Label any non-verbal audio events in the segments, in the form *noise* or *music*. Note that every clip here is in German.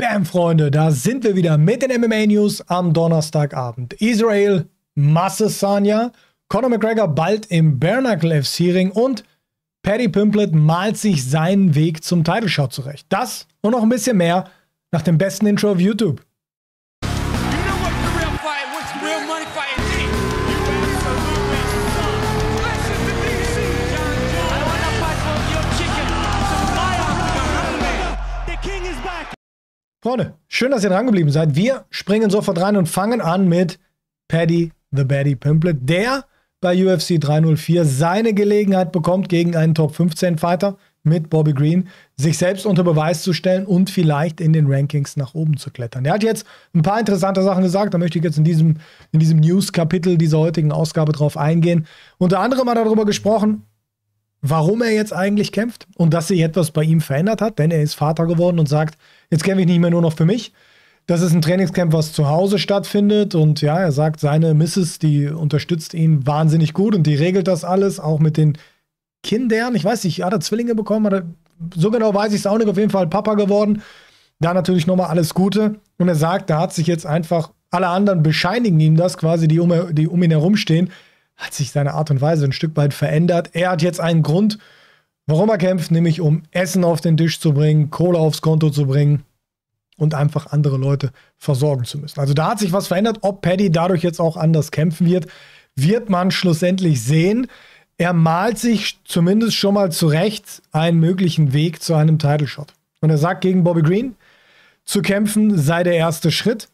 Bam, Freunde, da sind wir wieder mit den MMA-News am Donnerstagabend. Israel, Masse Sanya, Conor McGregor bald im Barnacle FC-Ring und Paddy Pimplett malt sich seinen Weg zum Title-Shot zurecht. Das und noch ein bisschen mehr nach dem besten Intro auf YouTube. You know Freunde, schön, dass ihr dran geblieben seid. Wir springen sofort rein und fangen an mit Paddy the Baddy Pimplet, der bei UFC 304 seine Gelegenheit bekommt, gegen einen Top 15 Fighter mit Bobby Green sich selbst unter Beweis zu stellen und vielleicht in den Rankings nach oben zu klettern. Er hat jetzt ein paar interessante Sachen gesagt, da möchte ich jetzt in diesem, in diesem News-Kapitel dieser heutigen Ausgabe drauf eingehen. Unter anderem hat er darüber gesprochen, warum er jetzt eigentlich kämpft und dass sich etwas bei ihm verändert hat, denn er ist Vater geworden und sagt, jetzt kämpfe ich nicht mehr nur noch für mich. Das ist ein Trainingscamp, was zu Hause stattfindet. Und ja, er sagt, seine Mrs., die unterstützt ihn wahnsinnig gut und die regelt das alles, auch mit den Kindern. Ich weiß nicht, hat er Zwillinge bekommen? Hat so genau weiß ich es auch nicht. Auf jeden Fall Papa geworden. Da natürlich nochmal alles Gute. Und er sagt, da hat sich jetzt einfach, alle anderen bescheinigen ihm das quasi, die um, die um ihn herumstehen, hat sich seine Art und Weise ein Stück weit verändert. Er hat jetzt einen Grund, Worum er kämpft, nämlich um Essen auf den Tisch zu bringen, Kohle aufs Konto zu bringen und einfach andere Leute versorgen zu müssen. Also da hat sich was verändert. Ob Paddy dadurch jetzt auch anders kämpfen wird, wird man schlussendlich sehen. Er malt sich zumindest schon mal zurecht einen möglichen Weg zu einem Title Shot. Und er sagt gegen Bobby Green, zu kämpfen sei der erste Schritt.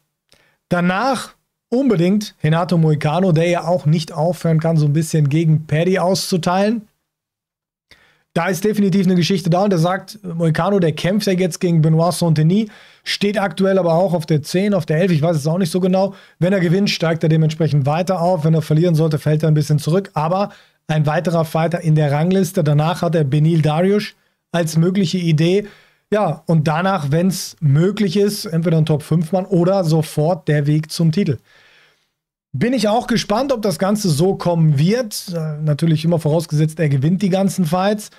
Danach unbedingt Renato Moicano, der ja auch nicht aufhören kann, so ein bisschen gegen Paddy auszuteilen da ist definitiv eine Geschichte da und er sagt, Moicano, der kämpft ja jetzt gegen Benoit Saint-Denis, steht aktuell aber auch auf der 10, auf der 11, ich weiß es auch nicht so genau. Wenn er gewinnt, steigt er dementsprechend weiter auf, wenn er verlieren sollte, fällt er ein bisschen zurück, aber ein weiterer Fighter in der Rangliste, danach hat er Benil Dariush als mögliche Idee. Ja, und danach, wenn es möglich ist, entweder ein Top-5-Mann oder sofort der Weg zum Titel. Bin ich auch gespannt, ob das Ganze so kommen wird. Äh, natürlich immer vorausgesetzt, er gewinnt die ganzen Fights.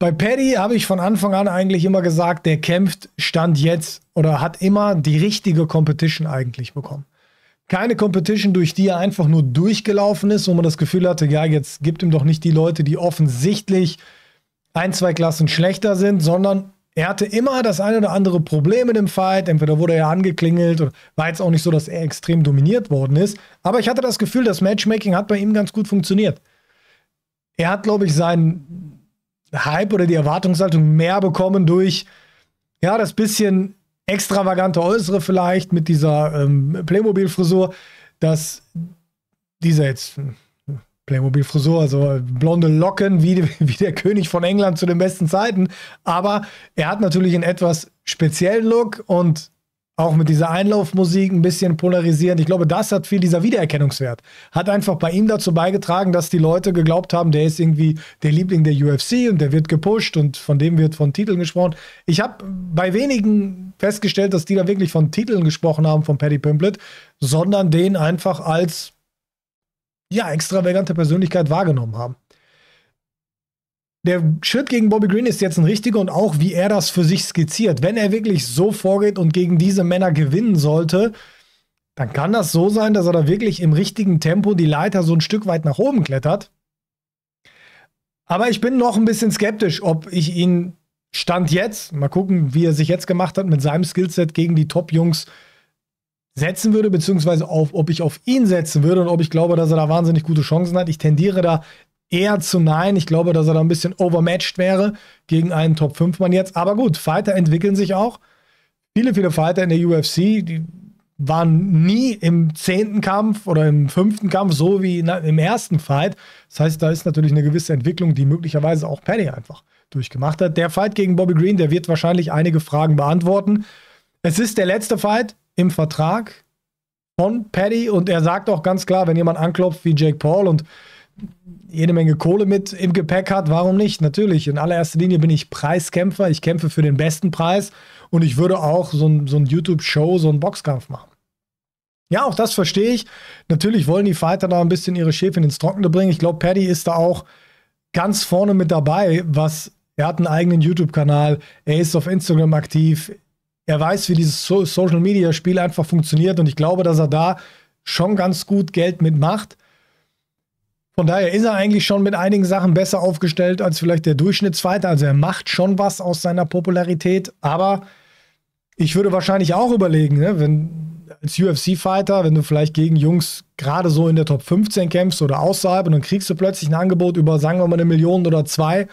Bei Paddy habe ich von Anfang an eigentlich immer gesagt, der kämpft Stand jetzt oder hat immer die richtige Competition eigentlich bekommen. Keine Competition, durch die er einfach nur durchgelaufen ist, wo man das Gefühl hatte, ja, jetzt gibt ihm doch nicht die Leute, die offensichtlich ein, zwei Klassen schlechter sind, sondern er hatte immer das ein oder andere Problem mit dem Fight. Entweder wurde er angeklingelt oder war jetzt auch nicht so, dass er extrem dominiert worden ist. Aber ich hatte das Gefühl, das Matchmaking hat bei ihm ganz gut funktioniert. Er hat, glaube ich, seinen Hype oder die Erwartungshaltung mehr bekommen durch, ja, das bisschen extravagante Äußere vielleicht mit dieser ähm, Playmobil-Frisur, dass dieser jetzt hm, Playmobil-Frisur, also blonde Locken wie, wie der König von England zu den besten Zeiten. Aber er hat natürlich einen etwas speziellen Look und auch mit dieser Einlaufmusik ein bisschen polarisierend. Ich glaube, das hat viel dieser Wiedererkennungswert. Hat einfach bei ihm dazu beigetragen, dass die Leute geglaubt haben, der ist irgendwie der Liebling der UFC und der wird gepusht und von dem wird von Titeln gesprochen. Ich habe bei wenigen festgestellt, dass die da wirklich von Titeln gesprochen haben von Paddy Pimplett, sondern den einfach als ja, extravagante Persönlichkeit wahrgenommen haben. Der Schritt gegen Bobby Green ist jetzt ein richtiger und auch wie er das für sich skizziert. Wenn er wirklich so vorgeht und gegen diese Männer gewinnen sollte, dann kann das so sein, dass er da wirklich im richtigen Tempo die Leiter so ein Stück weit nach oben klettert. Aber ich bin noch ein bisschen skeptisch, ob ich ihn Stand jetzt, mal gucken, wie er sich jetzt gemacht hat mit seinem Skillset gegen die Top-Jungs setzen würde, beziehungsweise auf, ob ich auf ihn setzen würde und ob ich glaube, dass er da wahnsinnig gute Chancen hat. Ich tendiere da eher zu nein. Ich glaube, dass er da ein bisschen overmatched wäre gegen einen Top-5-Mann jetzt. Aber gut, Fighter entwickeln sich auch. Viele, viele Fighter in der UFC, die waren nie im zehnten Kampf oder im fünften Kampf so wie im ersten Fight. Das heißt, da ist natürlich eine gewisse Entwicklung, die möglicherweise auch Paddy einfach durchgemacht hat. Der Fight gegen Bobby Green, der wird wahrscheinlich einige Fragen beantworten. Es ist der letzte Fight im Vertrag von Paddy und er sagt auch ganz klar, wenn jemand anklopft wie Jake Paul und jede Menge Kohle mit im Gepäck hat, warum nicht? Natürlich, in allererster Linie bin ich Preiskämpfer, ich kämpfe für den besten Preis und ich würde auch so ein, so ein YouTube-Show, so einen Boxkampf machen. Ja, auch das verstehe ich. Natürlich wollen die Fighter da ein bisschen ihre Schäfchen ins Trockene bringen. Ich glaube, Paddy ist da auch ganz vorne mit dabei, was er hat einen eigenen YouTube-Kanal, er ist auf Instagram aktiv, er weiß, wie dieses so Social Media Spiel einfach funktioniert und ich glaube, dass er da schon ganz gut Geld mitmacht. Von daher ist er eigentlich schon mit einigen Sachen besser aufgestellt als vielleicht der Durchschnittsweiter. Also er macht schon was aus seiner Popularität, aber ich würde wahrscheinlich auch überlegen, ne, wenn als UFC-Fighter, wenn du vielleicht gegen Jungs gerade so in der Top 15 kämpfst oder außerhalb und dann kriegst du plötzlich ein Angebot über, sagen wir mal, eine Million oder zwei,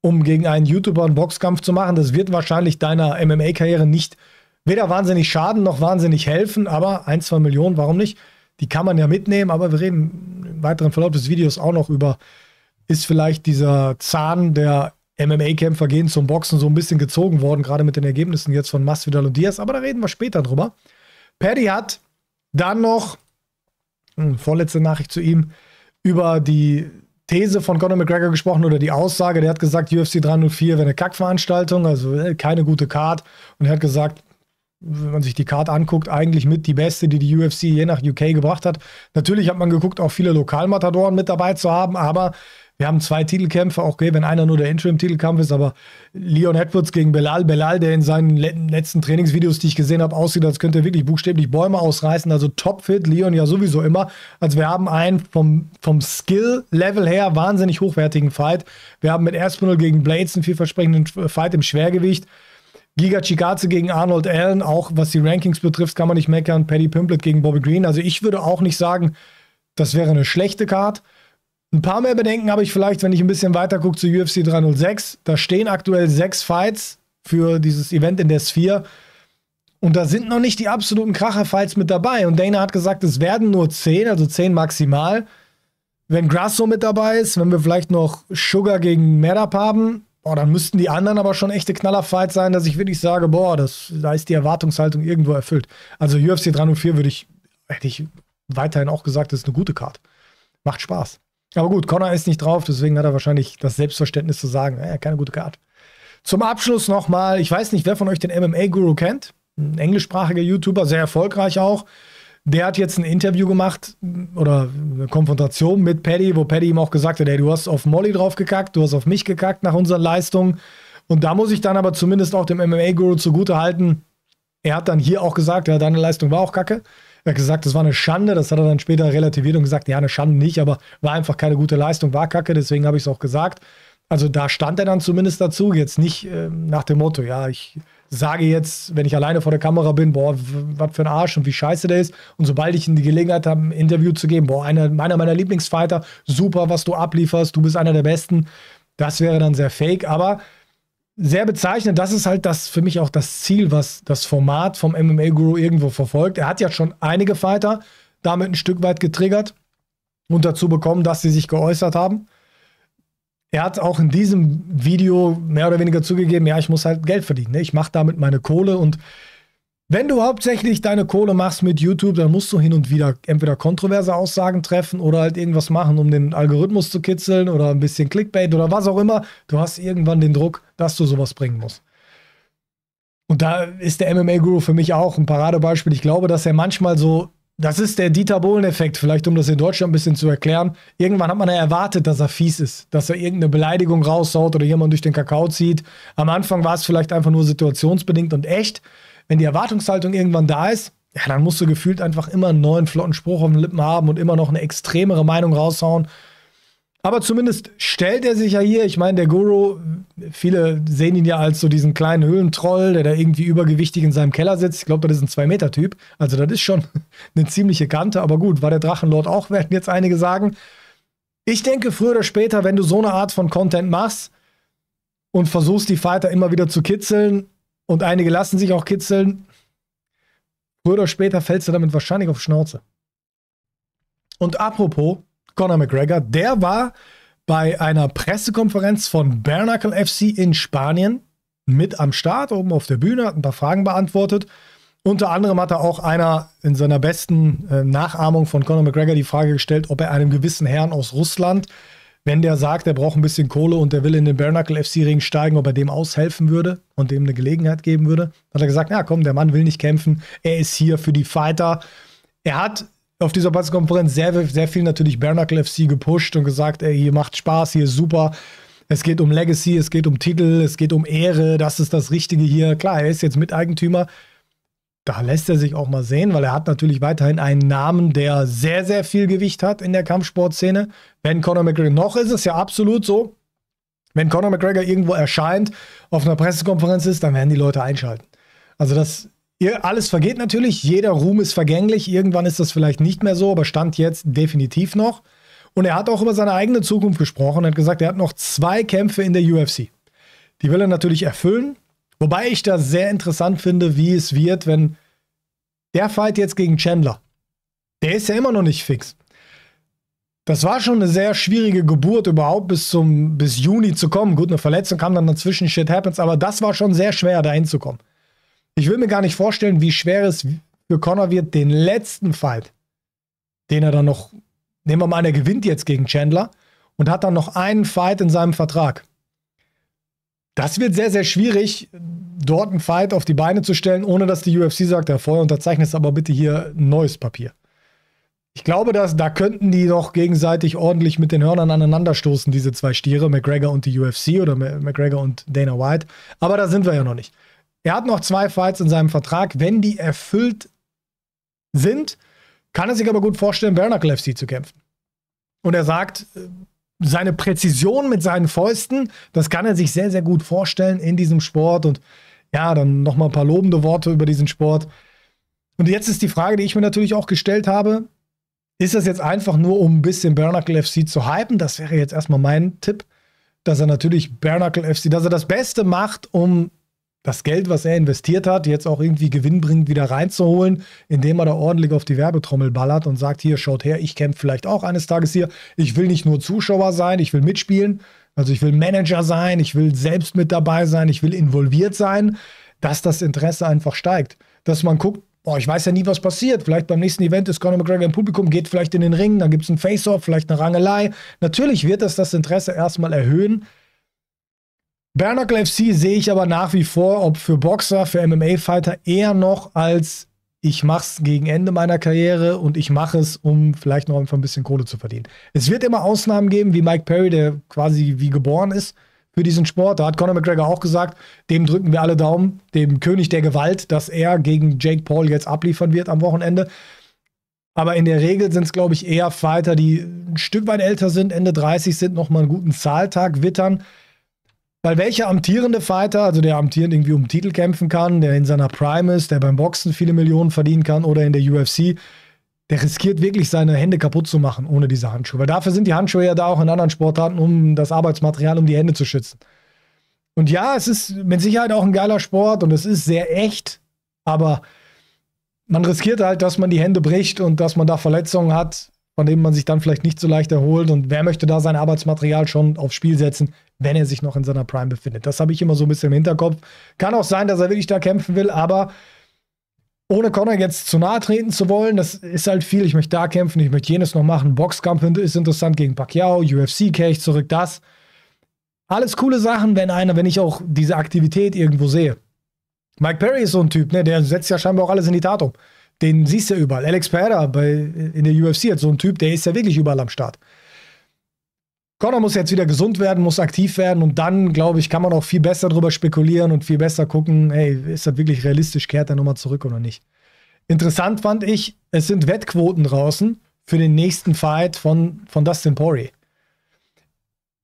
um gegen einen YouTuber einen Boxkampf zu machen. Das wird wahrscheinlich deiner MMA-Karriere nicht weder wahnsinnig schaden noch wahnsinnig helfen, aber ein, zwei Millionen, warum nicht? Die kann man ja mitnehmen, aber wir reden im weiteren Verlauf des Videos auch noch über, ist vielleicht dieser Zahn der MMA-Kämpfer gehen zum Boxen so ein bisschen gezogen worden, gerade mit den Ergebnissen jetzt von Masvidal und Diaz, aber da reden wir später drüber. Paddy hat dann noch, mh, hm, vorletzte Nachricht zu ihm, über die These von Conor McGregor gesprochen oder die Aussage, der hat gesagt, UFC 304 wäre eine Kackveranstaltung, also äh, keine gute Card. Und er hat gesagt, wenn man sich die Card anguckt, eigentlich mit die beste, die die UFC je nach UK gebracht hat. Natürlich hat man geguckt, auch viele Lokalmatadoren mit dabei zu haben, aber wir haben zwei Titelkämpfe, auch okay, wenn einer nur der Interim-Titelkampf ist, aber Leon Edwards gegen Belal, Belal, der in seinen letzten Trainingsvideos, die ich gesehen habe, aussieht, als könnte er wirklich buchstäblich Bäume ausreißen. Also topfit, Leon ja sowieso immer. Also wir haben einen vom, vom Skill-Level her wahnsinnig hochwertigen Fight. Wir haben mit Aspinall gegen Blades einen vielversprechenden Fight im Schwergewicht. Giga Chikaze gegen Arnold Allen, auch was die Rankings betrifft, kann man nicht meckern. Paddy Pimplett gegen Bobby Green. Also ich würde auch nicht sagen, das wäre eine schlechte Card. Ein paar mehr Bedenken habe ich vielleicht, wenn ich ein bisschen weiter gucke zu UFC 306. Da stehen aktuell sechs Fights für dieses Event in der Sphere. Und da sind noch nicht die absoluten Kracher-Fights mit dabei. Und Dana hat gesagt, es werden nur zehn, also zehn maximal. Wenn Grasso mit dabei ist, wenn wir vielleicht noch Sugar gegen Medap haben, boah, dann müssten die anderen aber schon echte Knaller-Fights sein, dass ich wirklich sage, boah, das, da ist die Erwartungshaltung irgendwo erfüllt. Also UFC 304 würde ich, hätte ich weiterhin auch gesagt, das ist eine gute Karte. Macht Spaß. Aber gut, Connor ist nicht drauf, deswegen hat er wahrscheinlich das Selbstverständnis zu sagen, ja, keine gute Karte. Zum Abschluss nochmal, ich weiß nicht, wer von euch den MMA-Guru kennt, ein englischsprachiger YouTuber, sehr erfolgreich auch. Der hat jetzt ein Interview gemacht oder eine Konfrontation mit Paddy, wo Paddy ihm auch gesagt hat, hey, du hast auf Molly drauf gekackt, du hast auf mich gekackt nach unseren Leistungen. Und da muss ich dann aber zumindest auch dem MMA-Guru zugute halten. Er hat dann hier auch gesagt, ja, deine Leistung war auch kacke. Er hat gesagt, das war eine Schande, das hat er dann später relativiert und gesagt, ja, eine Schande nicht, aber war einfach keine gute Leistung, war kacke, deswegen habe ich es auch gesagt. Also da stand er dann zumindest dazu, jetzt nicht äh, nach dem Motto, ja, ich sage jetzt, wenn ich alleine vor der Kamera bin, boah, was für ein Arsch und wie scheiße der ist. Und sobald ich in die Gelegenheit habe, ein Interview zu geben, boah, einer meiner, meiner Lieblingsfighter, super, was du ablieferst, du bist einer der Besten. Das wäre dann sehr fake, aber sehr bezeichnend. Das ist halt das für mich auch das Ziel, was das Format vom MMA Guru irgendwo verfolgt. Er hat ja schon einige Fighter damit ein Stück weit getriggert und dazu bekommen, dass sie sich geäußert haben. Er hat auch in diesem Video mehr oder weniger zugegeben, ja, ich muss halt Geld verdienen. Ne? Ich mache damit meine Kohle und wenn du hauptsächlich deine Kohle machst mit YouTube, dann musst du hin und wieder entweder kontroverse Aussagen treffen oder halt irgendwas machen, um den Algorithmus zu kitzeln oder ein bisschen Clickbait oder was auch immer. Du hast irgendwann den Druck, dass du sowas bringen musst. Und da ist der MMA-Guru für mich auch ein Paradebeispiel. Ich glaube, dass er manchmal so, das ist der Dieter Bohlen-Effekt, vielleicht um das in Deutschland ein bisschen zu erklären. Irgendwann hat man ja erwartet, dass er fies ist, dass er irgendeine Beleidigung raushaut oder jemand durch den Kakao zieht. Am Anfang war es vielleicht einfach nur situationsbedingt und echt wenn die Erwartungshaltung irgendwann da ist, ja, dann musst du gefühlt einfach immer einen neuen flotten Spruch auf den Lippen haben und immer noch eine extremere Meinung raushauen. Aber zumindest stellt er sich ja hier, ich meine, der Guru, viele sehen ihn ja als so diesen kleinen Höhlentroll, der da irgendwie übergewichtig in seinem Keller sitzt. Ich glaube, das ist ein zwei meter typ Also, das ist schon *laughs* eine ziemliche Kante. Aber gut, war der Drachenlord auch, *laughs* werden jetzt einige sagen. Ich denke, früher oder später, wenn du so eine Art von Content machst und versuchst, die Fighter immer wieder zu kitzeln, und einige lassen sich auch kitzeln. Früher oder später fällst du damit wahrscheinlich auf Schnauze. Und apropos Conor McGregor, der war bei einer Pressekonferenz von Bernacle FC in Spanien mit am Start, oben auf der Bühne, hat ein paar Fragen beantwortet. Unter anderem hat er auch einer in seiner besten äh, Nachahmung von Conor McGregor die Frage gestellt, ob er einem gewissen Herrn aus Russland wenn der sagt, er braucht ein bisschen Kohle und der will in den Barnacle FC-Ring steigen, ob er dem aushelfen würde und dem eine Gelegenheit geben würde, hat er gesagt, ja komm, der Mann will nicht kämpfen, er ist hier für die Fighter. Er hat auf dieser Pressekonferenz sehr, sehr viel natürlich Barnacle FC gepusht und gesagt, ey, hier macht Spaß, hier ist super. Es geht um Legacy, es geht um Titel, es geht um Ehre, das ist das Richtige hier. Klar, er ist jetzt Miteigentümer, da lässt er sich auch mal sehen, weil er hat natürlich weiterhin einen Namen, der sehr, sehr viel Gewicht hat in der Kampfsportszene. Wenn Conor McGregor, noch ist es ja absolut so, wenn Conor McGregor irgendwo erscheint, auf einer Pressekonferenz ist, dann werden die Leute einschalten. Also das, alles vergeht natürlich, jeder Ruhm ist vergänglich, irgendwann ist das vielleicht nicht mehr so, aber stand jetzt definitiv noch. Und er hat auch über seine eigene Zukunft gesprochen und hat gesagt, er hat noch zwei Kämpfe in der UFC. Die will er natürlich erfüllen. Wobei ich das sehr interessant finde, wie es wird, wenn der Fight jetzt gegen Chandler, der ist ja immer noch nicht fix. Das war schon eine sehr schwierige Geburt, überhaupt bis zum bis Juni zu kommen. Gut, eine Verletzung kam dann dazwischen, shit happens, aber das war schon sehr schwer, da hinzukommen. Ich will mir gar nicht vorstellen, wie schwer es für Connor wird, den letzten Fight, den er dann noch, nehmen wir mal an, er gewinnt jetzt gegen Chandler und hat dann noch einen Fight in seinem Vertrag. Das wird sehr, sehr schwierig, dort einen Fight auf die Beine zu stellen, ohne dass die UFC sagt, Herr Feuer, unterzeichnest aber bitte hier neues Papier. Ich glaube, dass, da könnten die doch gegenseitig ordentlich mit den Hörnern aneinanderstoßen, diese zwei Stiere, McGregor und die UFC oder McGregor und Dana White. Aber da sind wir ja noch nicht. Er hat noch zwei Fights in seinem Vertrag. Wenn die erfüllt sind, kann er sich aber gut vorstellen, Bernacle FC zu kämpfen. Und er sagt, seine Präzision mit seinen Fäusten, das kann er sich sehr, sehr gut vorstellen in diesem Sport. Und ja, dann nochmal ein paar lobende Worte über diesen Sport. Und jetzt ist die Frage, die ich mir natürlich auch gestellt habe. Ist das jetzt einfach nur, um ein bisschen Bernacle FC zu hypen? Das wäre jetzt erstmal mein Tipp, dass er natürlich Bernacle FC, dass er das Beste macht, um das Geld, was er investiert hat, jetzt auch irgendwie gewinnbringend wieder reinzuholen, indem er da ordentlich auf die Werbetrommel ballert und sagt, hier, schaut her, ich kämpfe vielleicht auch eines Tages hier. Ich will nicht nur Zuschauer sein, ich will mitspielen. Also ich will Manager sein, ich will selbst mit dabei sein, ich will involviert sein, dass das Interesse einfach steigt. Dass man guckt, Oh, ich weiß ja nie, was passiert. Vielleicht beim nächsten Event ist Conor McGregor im Publikum, geht vielleicht in den Ring, dann gibt es ein Face-Off, vielleicht eine Rangelei. Natürlich wird das das Interesse erstmal erhöhen, Bernacle FC sehe ich aber nach wie vor, ob für Boxer, für MMA-Fighter eher noch als ich mache es gegen Ende meiner Karriere und ich mache es, um vielleicht noch einfach ein bisschen Kohle zu verdienen. Es wird immer Ausnahmen geben, wie Mike Perry, der quasi wie geboren ist für diesen Sport. Da hat Conor McGregor auch gesagt, dem drücken wir alle Daumen, dem König der Gewalt, dass er gegen Jake Paul jetzt abliefern wird am Wochenende. Aber in der Regel sind es, glaube ich, eher Fighter, die ein Stück weit älter sind, Ende 30 sind, nochmal einen guten Zahltag wittern weil welcher amtierende Fighter, also der amtierend irgendwie um Titel kämpfen kann, der in seiner Prime ist, der beim Boxen viele Millionen verdienen kann oder in der UFC, der riskiert wirklich seine Hände kaputt zu machen ohne diese Handschuhe. Weil dafür sind die Handschuhe ja da auch in anderen Sportarten, um das Arbeitsmaterial, um die Hände zu schützen. Und ja, es ist mit Sicherheit auch ein geiler Sport und es ist sehr echt, aber man riskiert halt, dass man die Hände bricht und dass man da Verletzungen hat, von dem man sich dann vielleicht nicht so leicht erholt. Und wer möchte da sein Arbeitsmaterial schon aufs Spiel setzen, wenn er sich noch in seiner Prime befindet? Das habe ich immer so ein bisschen im Hinterkopf. Kann auch sein, dass er wirklich da kämpfen will, aber ohne Connor jetzt zu nahe treten zu wollen, das ist halt viel. Ich möchte da kämpfen, ich möchte jenes noch machen. Boxkampf ist interessant gegen Pacquiao, UFC kehre ich zurück, das. Alles coole Sachen, wenn einer, wenn ich auch diese Aktivität irgendwo sehe. Mike Perry ist so ein Typ, ne? der setzt ja scheinbar auch alles in die Tat um den siehst du ja überall. Alex Pereira bei, in der UFC hat so ein Typ, der ist ja wirklich überall am Start. Connor muss jetzt wieder gesund werden, muss aktiv werden und dann, glaube ich, kann man auch viel besser darüber spekulieren und viel besser gucken, hey, ist das wirklich realistisch, kehrt er nochmal zurück oder nicht. Interessant fand ich, es sind Wettquoten draußen für den nächsten Fight von, von Dustin Poirier.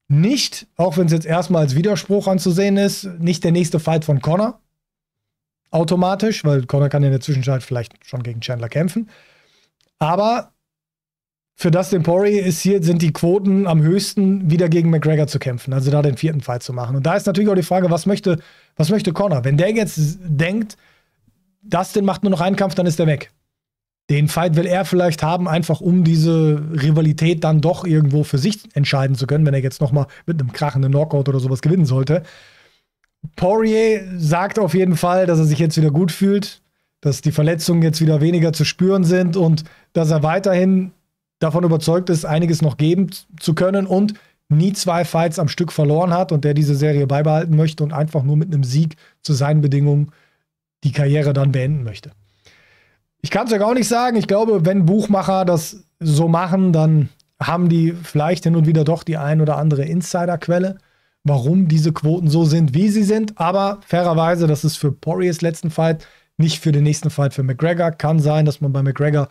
Nicht, auch wenn es jetzt erstmal als Widerspruch anzusehen ist, nicht der nächste Fight von Connor, automatisch, weil Connor kann in der Zwischenzeit vielleicht schon gegen Chandler kämpfen. Aber für Dustin Poirier ist hier, sind die Quoten am höchsten, wieder gegen McGregor zu kämpfen, also da den vierten Fight zu machen. Und da ist natürlich auch die Frage, was möchte, was möchte Connor? Wenn der jetzt denkt, Dustin macht nur noch einen Kampf, dann ist er weg. Den Fight will er vielleicht haben, einfach um diese Rivalität dann doch irgendwo für sich entscheiden zu können, wenn er jetzt nochmal mit einem krachenden Knockout oder sowas gewinnen sollte. Poirier sagt auf jeden Fall, dass er sich jetzt wieder gut fühlt, dass die Verletzungen jetzt wieder weniger zu spüren sind und dass er weiterhin davon überzeugt ist, einiges noch geben zu können und nie zwei Fights am Stück verloren hat und der diese Serie beibehalten möchte und einfach nur mit einem Sieg zu seinen Bedingungen die Karriere dann beenden möchte. Ich kann es ja gar nicht sagen. Ich glaube, wenn Buchmacher das so machen, dann haben die vielleicht hin und wieder doch die ein oder andere Insiderquelle. quelle warum diese Quoten so sind, wie sie sind. Aber fairerweise, das ist für Poiriers letzten Fight, nicht für den nächsten Fight für McGregor. Kann sein, dass man bei McGregor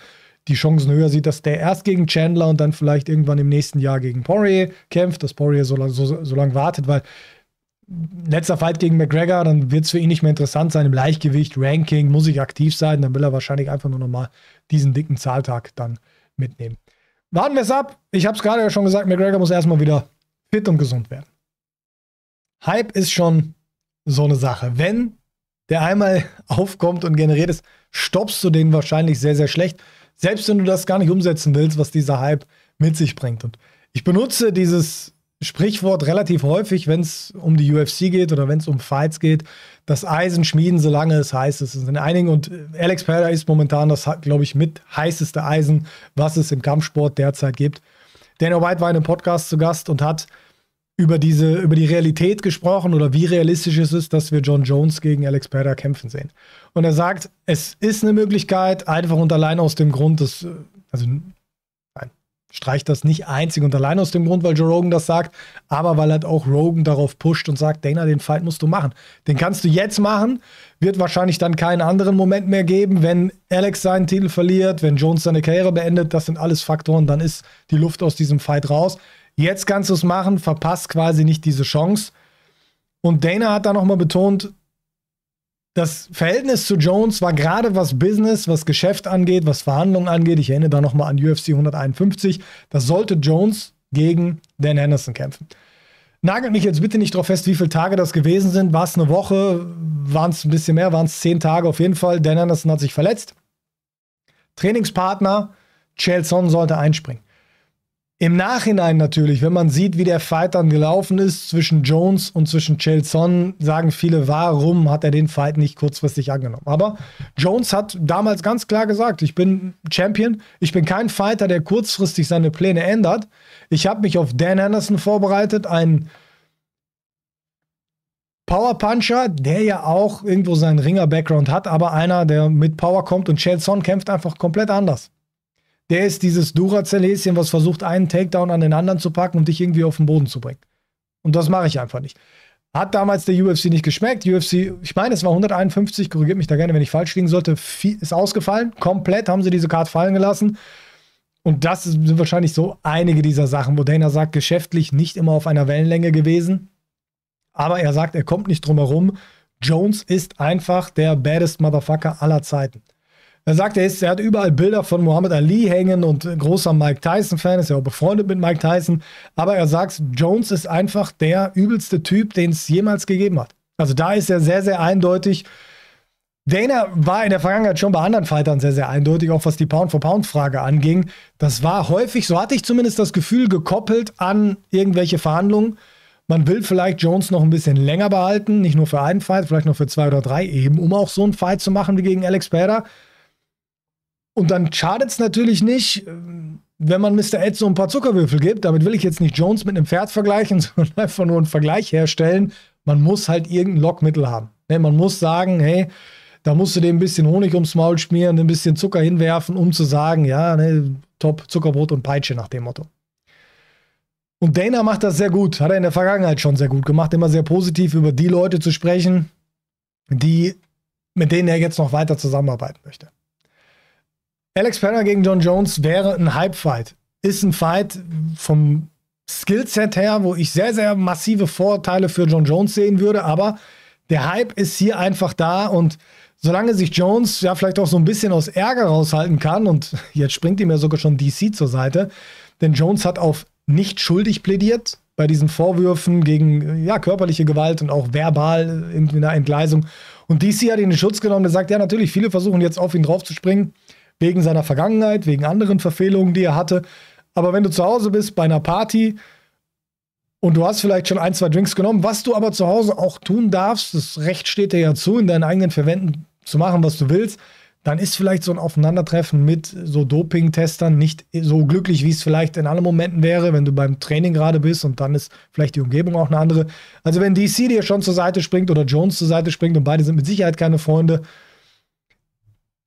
die Chancen höher sieht, dass der erst gegen Chandler und dann vielleicht irgendwann im nächsten Jahr gegen Poirier kämpft, dass Poirier so lange so, so lang wartet, weil letzter Fight gegen McGregor, dann wird es für ihn nicht mehr interessant sein im Leichtgewicht, Ranking, muss ich aktiv sein, dann will er wahrscheinlich einfach nur nochmal diesen dicken Zahltag dann mitnehmen. Warten wir es ab. Ich habe es gerade ja schon gesagt, McGregor muss erstmal wieder fit und gesund werden. Hype ist schon so eine Sache. Wenn der einmal *laughs* aufkommt und generiert ist, stoppst du den wahrscheinlich sehr, sehr schlecht. Selbst wenn du das gar nicht umsetzen willst, was dieser Hype mit sich bringt. Und ich benutze dieses Sprichwort relativ häufig, wenn es um die UFC geht oder wenn es um Fights geht. Das Eisen schmieden, solange es heiß ist. Es sind einigen und Alex Pereira ist momentan das, glaube ich, mit heißeste Eisen, was es im Kampfsport derzeit gibt. Daniel White war in einem Podcast zu Gast und hat über diese, über die Realität gesprochen oder wie realistisch es ist, dass wir John Jones gegen Alex Pereira kämpfen sehen. Und er sagt, es ist eine Möglichkeit, einfach und allein aus dem Grund, dass, also nein, streicht das nicht einzig und allein aus dem Grund, weil Joe Rogan das sagt, aber weil halt auch Rogan darauf pusht und sagt, Dana, den Fight musst du machen. Den kannst du jetzt machen, wird wahrscheinlich dann keinen anderen Moment mehr geben, wenn Alex seinen Titel verliert, wenn Jones seine Karriere beendet, das sind alles Faktoren, dann ist die Luft aus diesem Fight raus. Jetzt kannst du es machen, verpasst quasi nicht diese Chance. Und Dana hat da nochmal betont, das Verhältnis zu Jones war gerade was Business, was Geschäft angeht, was Verhandlungen angeht. Ich erinnere da nochmal an UFC 151. Das sollte Jones gegen Dan Henderson kämpfen. Nagelt mich jetzt bitte nicht darauf fest, wie viele Tage das gewesen sind. War es eine Woche? Waren es ein bisschen mehr? Waren es zehn Tage auf jeden Fall? Dan Anderson hat sich verletzt. Trainingspartner Chael sollte einspringen. Im Nachhinein natürlich, wenn man sieht, wie der Fight dann gelaufen ist zwischen Jones und zwischen Chelson, sagen viele, warum hat er den Fight nicht kurzfristig angenommen? Aber Jones hat damals ganz klar gesagt, ich bin Champion, ich bin kein Fighter, der kurzfristig seine Pläne ändert. Ich habe mich auf Dan Anderson vorbereitet, einen Power Puncher, der ja auch irgendwo seinen Ringer-Background hat, aber einer, der mit Power kommt und Chelson kämpft einfach komplett anders der ist dieses Duracell-Häschen, was versucht, einen Takedown an den anderen zu packen und dich irgendwie auf den Boden zu bringen. Und das mache ich einfach nicht. Hat damals der UFC nicht geschmeckt. UFC, ich meine, es war 151, korrigiert mich da gerne, wenn ich falsch liegen sollte, ist ausgefallen. Komplett haben sie diese Karte fallen gelassen. Und das sind wahrscheinlich so einige dieser Sachen, wo Dana sagt, geschäftlich nicht immer auf einer Wellenlänge gewesen. Aber er sagt, er kommt nicht drum herum. Jones ist einfach der baddest Motherfucker aller Zeiten. Er sagt, er, ist, er hat überall Bilder von Muhammad Ali hängen und großer Mike Tyson-Fan, ist ja auch befreundet mit Mike Tyson. Aber er sagt, Jones ist einfach der übelste Typ, den es jemals gegeben hat. Also da ist er sehr, sehr eindeutig. Dana war in der Vergangenheit schon bei anderen Fightern sehr, sehr eindeutig, auch was die Pound-for-Pound-Frage anging. Das war häufig, so hatte ich zumindest das Gefühl, gekoppelt an irgendwelche Verhandlungen. Man will vielleicht Jones noch ein bisschen länger behalten, nicht nur für einen Fight, vielleicht noch für zwei oder drei eben, um auch so einen Fight zu machen wie gegen Alex Bader. Und dann schadet es natürlich nicht, äh, wenn man Mr. Ed so ein paar Zuckerwürfel gibt. Damit will ich jetzt nicht Jones mit einem Pferd vergleichen, *laughs* sondern einfach nur einen Vergleich herstellen. Man muss halt irgendein Lockmittel haben. Ne, man muss sagen, hey, da musst du dem ein bisschen Honig ums Maul schmieren, ein bisschen Zucker hinwerfen, um zu sagen, ja, ne, top, Zuckerbrot und Peitsche nach dem Motto. Und Dana macht das sehr gut, hat er in der Vergangenheit schon sehr gut gemacht, immer sehr positiv über die Leute zu sprechen, die, mit denen er jetzt noch weiter zusammenarbeiten möchte. Alex Penner gegen John Jones wäre ein Hype-Fight. Ist ein Fight vom Skillset her, wo ich sehr, sehr massive Vorteile für John Jones sehen würde, aber der Hype ist hier einfach da und solange sich Jones ja vielleicht auch so ein bisschen aus Ärger raushalten kann und *laughs* jetzt springt ihm ja sogar schon DC zur Seite, denn Jones hat auf nicht schuldig plädiert bei diesen Vorwürfen gegen ja, körperliche Gewalt und auch verbal in einer Entgleisung. Und DC hat ihn in Schutz genommen, der sagt, ja natürlich, viele versuchen jetzt auf ihn draufzuspringen wegen seiner Vergangenheit, wegen anderen Verfehlungen, die er hatte. Aber wenn du zu Hause bist bei einer Party und du hast vielleicht schon ein, zwei Drinks genommen, was du aber zu Hause auch tun darfst, das Recht steht dir ja zu, in deinen eigenen Verwenden zu machen, was du willst, dann ist vielleicht so ein Aufeinandertreffen mit so Doping-Testern nicht so glücklich, wie es vielleicht in anderen Momenten wäre, wenn du beim Training gerade bist und dann ist vielleicht die Umgebung auch eine andere. Also wenn DC dir schon zur Seite springt oder Jones zur Seite springt und beide sind mit Sicherheit keine Freunde,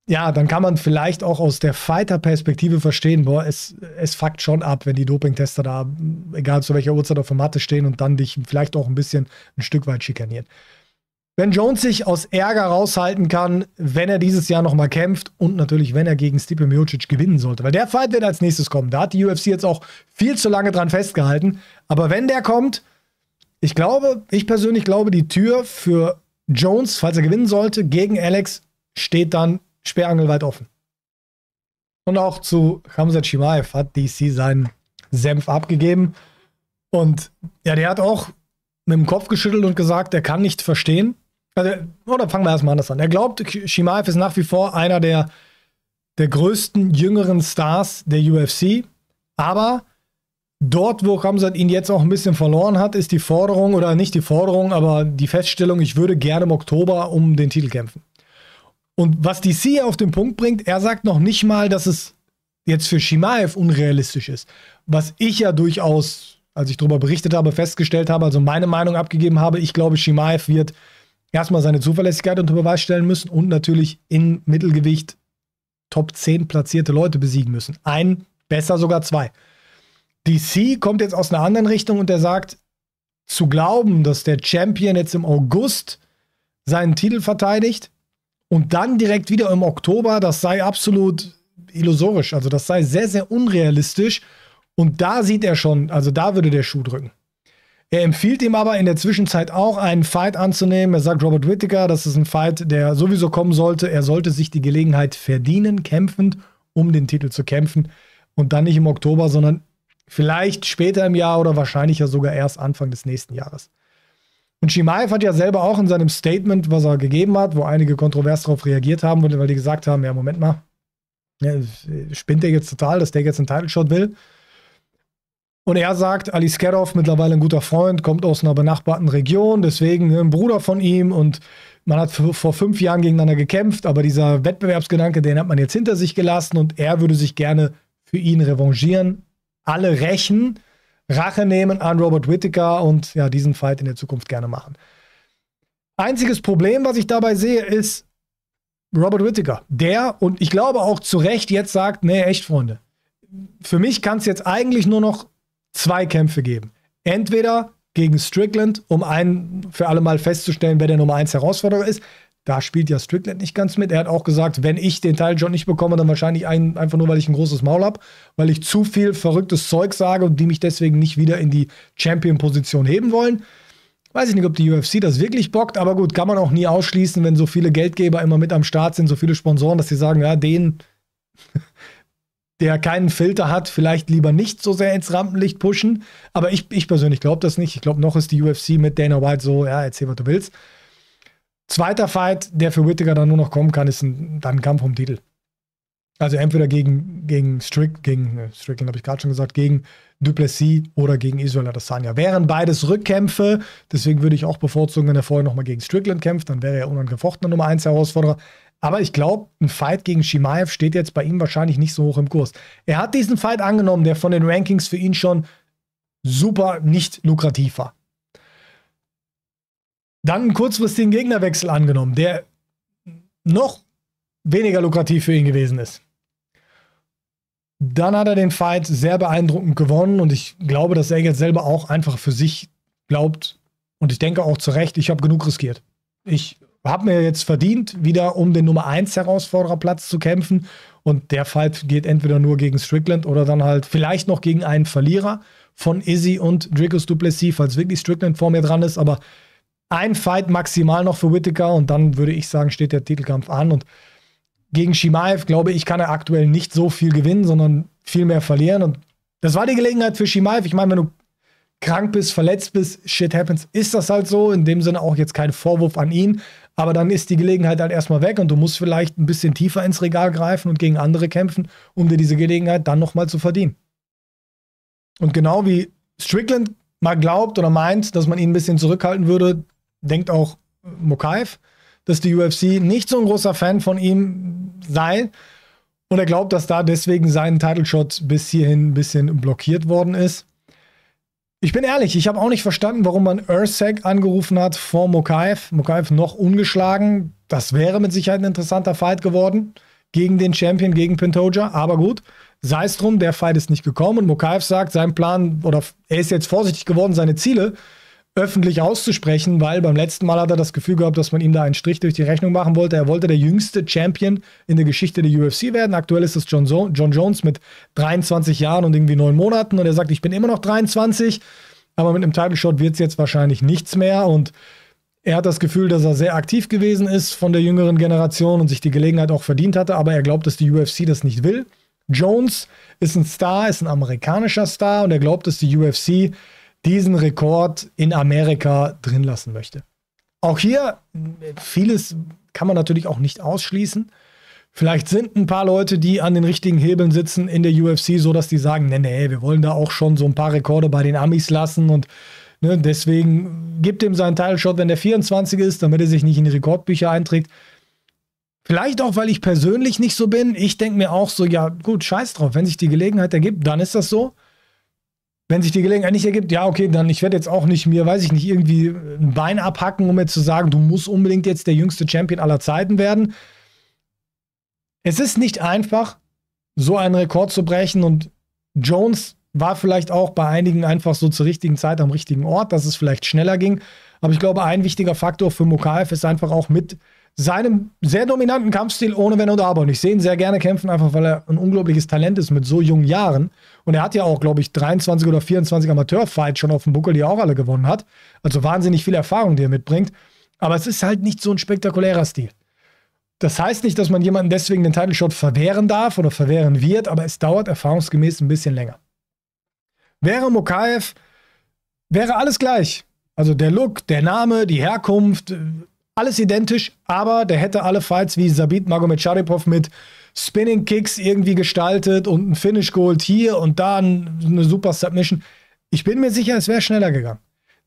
ja, dann kann man vielleicht auch aus der Fighter-Perspektive verstehen, boah, es, es fuckt schon ab, wenn die Dopingtester da, egal zu welcher Uhrzeit auf der Matte stehen und dann dich vielleicht auch ein bisschen ein Stück weit schikanieren. Wenn Jones sich aus Ärger raushalten kann, wenn er dieses Jahr nochmal kämpft und natürlich, wenn er gegen Stipe Miocic gewinnen sollte, weil der Fight wird als nächstes kommen. Da hat die UFC jetzt auch viel zu lange dran festgehalten. Aber wenn der kommt, ich glaube, ich persönlich glaube, die Tür für Jones, falls er gewinnen sollte, gegen Alex steht dann Sperrangel weit offen. Und auch zu Hamza Chimaev hat DC seinen Senf abgegeben. Und ja, der hat auch mit dem Kopf geschüttelt und gesagt, er kann nicht verstehen. Also, oder fangen wir erstmal anders an. Er glaubt, Shimaev ist nach wie vor einer der, der größten jüngeren Stars der UFC. Aber dort, wo Hamza ihn jetzt auch ein bisschen verloren hat, ist die Forderung, oder nicht die Forderung, aber die Feststellung, ich würde gerne im Oktober um den Titel kämpfen. Und was DC auf den Punkt bringt, er sagt noch nicht mal, dass es jetzt für Shimaev unrealistisch ist. Was ich ja durchaus, als ich darüber berichtet habe, festgestellt habe, also meine Meinung abgegeben habe, ich glaube, Shimaev wird erstmal seine Zuverlässigkeit unter Beweis stellen müssen und natürlich in Mittelgewicht Top 10 platzierte Leute besiegen müssen. Ein, besser sogar zwei. DC kommt jetzt aus einer anderen Richtung und er sagt, zu glauben, dass der Champion jetzt im August seinen Titel verteidigt, und dann direkt wieder im Oktober, das sei absolut illusorisch. Also das sei sehr, sehr unrealistisch. Und da sieht er schon, also da würde der Schuh drücken. Er empfiehlt ihm aber in der Zwischenzeit auch, einen Fight anzunehmen. Er sagt Robert Whittaker, das ist ein Fight, der sowieso kommen sollte. Er sollte sich die Gelegenheit verdienen, kämpfend, um den Titel zu kämpfen. Und dann nicht im Oktober, sondern vielleicht später im Jahr oder wahrscheinlich ja sogar erst Anfang des nächsten Jahres. Und Shimaev hat ja selber auch in seinem Statement, was er gegeben hat, wo einige kontrovers darauf reagiert haben, weil die gesagt haben: Ja, Moment mal, spinnt der jetzt total, dass der jetzt einen Title Shot will? Und er sagt, Ali Skerov, mittlerweile ein guter Freund, kommt aus einer benachbarten Region, deswegen ein Bruder von ihm und man hat vor fünf Jahren gegeneinander gekämpft, aber dieser Wettbewerbsgedanke, den hat man jetzt hinter sich gelassen und er würde sich gerne für ihn revanchieren. Alle rächen Rache nehmen an Robert Whittaker und ja, diesen Fight in der Zukunft gerne machen. Einziges Problem, was ich dabei sehe, ist Robert Whittaker. Der und ich glaube auch zu Recht jetzt sagt, nee, echt Freunde. Für mich kann es jetzt eigentlich nur noch zwei Kämpfe geben. Entweder gegen Strickland, um einen für alle Mal festzustellen, wer der Nummer 1 Herausforderer ist. Da spielt ja Strickland nicht ganz mit. Er hat auch gesagt, wenn ich den Teil John nicht bekomme, dann wahrscheinlich ein, einfach nur, weil ich ein großes Maul habe, weil ich zu viel verrücktes Zeug sage und die mich deswegen nicht wieder in die Champion-Position heben wollen. Weiß ich nicht, ob die UFC das wirklich bockt, aber gut, kann man auch nie ausschließen, wenn so viele Geldgeber immer mit am Start sind, so viele Sponsoren, dass sie sagen, ja, den, *laughs* der keinen Filter hat, vielleicht lieber nicht so sehr ins Rampenlicht pushen. Aber ich, ich persönlich glaube das nicht. Ich glaube, noch ist die UFC mit Dana White so, ja, erzähl, was du willst. Zweiter Fight, der für Whittaker dann nur noch kommen kann, ist ein, dann ein Kampf um Titel. Also entweder gegen, gegen Strick, gegen äh, Strickland habe ich gerade schon gesagt, gegen Duplessis oder gegen Israel Adesanya. Wären beides Rückkämpfe, deswegen würde ich auch bevorzugen, wenn er vorher nochmal gegen Strickland kämpft, dann wäre er unangefochtener Nummer 1 Herausforderer. Aber ich glaube, ein Fight gegen Shimaev steht jetzt bei ihm wahrscheinlich nicht so hoch im Kurs. Er hat diesen Fight angenommen, der von den Rankings für ihn schon super nicht lukrativ war. Dann einen kurzfristigen Gegnerwechsel angenommen, der noch weniger lukrativ für ihn gewesen ist. Dann hat er den Fight sehr beeindruckend gewonnen und ich glaube, dass er jetzt selber auch einfach für sich glaubt und ich denke auch zu Recht, ich habe genug riskiert. Ich habe mir jetzt verdient, wieder um den Nummer 1 Herausfordererplatz zu kämpfen und der Fight geht entweder nur gegen Strickland oder dann halt vielleicht noch gegen einen Verlierer von Izzy und Dricus Duplessis, falls wirklich Strickland vor mir dran ist, aber ein Fight maximal noch für Whittaker und dann würde ich sagen, steht der Titelkampf an. Und gegen Shimaev, glaube ich, kann er aktuell nicht so viel gewinnen, sondern viel mehr verlieren. Und das war die Gelegenheit für Shimaev. Ich meine, wenn du krank bist, verletzt bist, shit happens, ist das halt so. In dem Sinne auch jetzt kein Vorwurf an ihn. Aber dann ist die Gelegenheit halt erstmal weg und du musst vielleicht ein bisschen tiefer ins Regal greifen und gegen andere kämpfen, um dir diese Gelegenheit dann nochmal zu verdienen. Und genau wie Strickland mal glaubt oder meint, dass man ihn ein bisschen zurückhalten würde, denkt auch Mokaev, dass die UFC nicht so ein großer Fan von ihm sei. Und er glaubt, dass da deswegen sein Title Shot bis hierhin ein bisschen blockiert worden ist. Ich bin ehrlich, ich habe auch nicht verstanden, warum man Ersek angerufen hat vor Mokaev. Mokaev noch ungeschlagen. Das wäre mit Sicherheit ein interessanter Fight geworden gegen den Champion, gegen Pintoja. Aber gut, sei es drum, der Fight ist nicht gekommen. Und Mokaev sagt, sein Plan, oder er ist jetzt vorsichtig geworden, seine Ziele öffentlich auszusprechen, weil beim letzten Mal hat er das Gefühl gehabt, dass man ihm da einen Strich durch die Rechnung machen wollte. Er wollte der jüngste Champion in der Geschichte der UFC werden. Aktuell ist es John, so John Jones mit 23 Jahren und irgendwie neun Monaten und er sagt, ich bin immer noch 23, aber mit einem Title Shot wird es jetzt wahrscheinlich nichts mehr und er hat das Gefühl, dass er sehr aktiv gewesen ist von der jüngeren Generation und sich die Gelegenheit auch verdient hatte, aber er glaubt, dass die UFC das nicht will. Jones ist ein Star, ist ein amerikanischer Star und er glaubt, dass die UFC diesen Rekord in Amerika drin lassen möchte. Auch hier, vieles kann man natürlich auch nicht ausschließen. Vielleicht sind ein paar Leute, die an den richtigen Hebeln sitzen in der UFC, so dass die sagen, nee, nee, wir wollen da auch schon so ein paar Rekorde bei den Amis lassen und ne, deswegen gibt ihm seinen Teilshot, wenn der 24 ist, damit er sich nicht in die Rekordbücher einträgt. Vielleicht auch, weil ich persönlich nicht so bin. Ich denke mir auch so, ja gut, scheiß drauf, wenn sich die Gelegenheit ergibt, dann ist das so wenn sich die Gelegenheit nicht ergibt, ja, okay, dann ich werde jetzt auch nicht mir, weiß ich nicht, irgendwie ein Bein abhacken, um jetzt zu sagen, du musst unbedingt jetzt der jüngste Champion aller Zeiten werden. Es ist nicht einfach, so einen Rekord zu brechen und Jones war vielleicht auch bei einigen einfach so zur richtigen Zeit am richtigen Ort, dass es vielleicht schneller ging. Aber ich glaube, ein wichtiger Faktor für Mokaev ist einfach auch mit seinem sehr dominanten Kampfstil ohne Wenn und Aber. Und ich sehe ihn sehr gerne kämpfen, einfach weil er ein unglaubliches Talent ist mit so jungen Jahren. Und er hat ja auch, glaube ich, 23 oder 24 Amateurfights schon auf dem Buckel, die er auch alle gewonnen hat. Also wahnsinnig viel Erfahrung, die er mitbringt. Aber es ist halt nicht so ein spektakulärer Stil. Das heißt nicht, dass man jemanden deswegen den Title Shot verwehren darf oder verwehren wird, aber es dauert erfahrungsgemäß ein bisschen länger. Wäre Mokaev, wäre alles gleich. Also der Look, der Name, die Herkunft, alles identisch, aber der hätte alle Fights wie Sabit Magomed Magomedcharipov mit Spinning Kicks irgendwie gestaltet und ein Finish geholt hier und da eine super Submission. Ich bin mir sicher, es wäre schneller gegangen.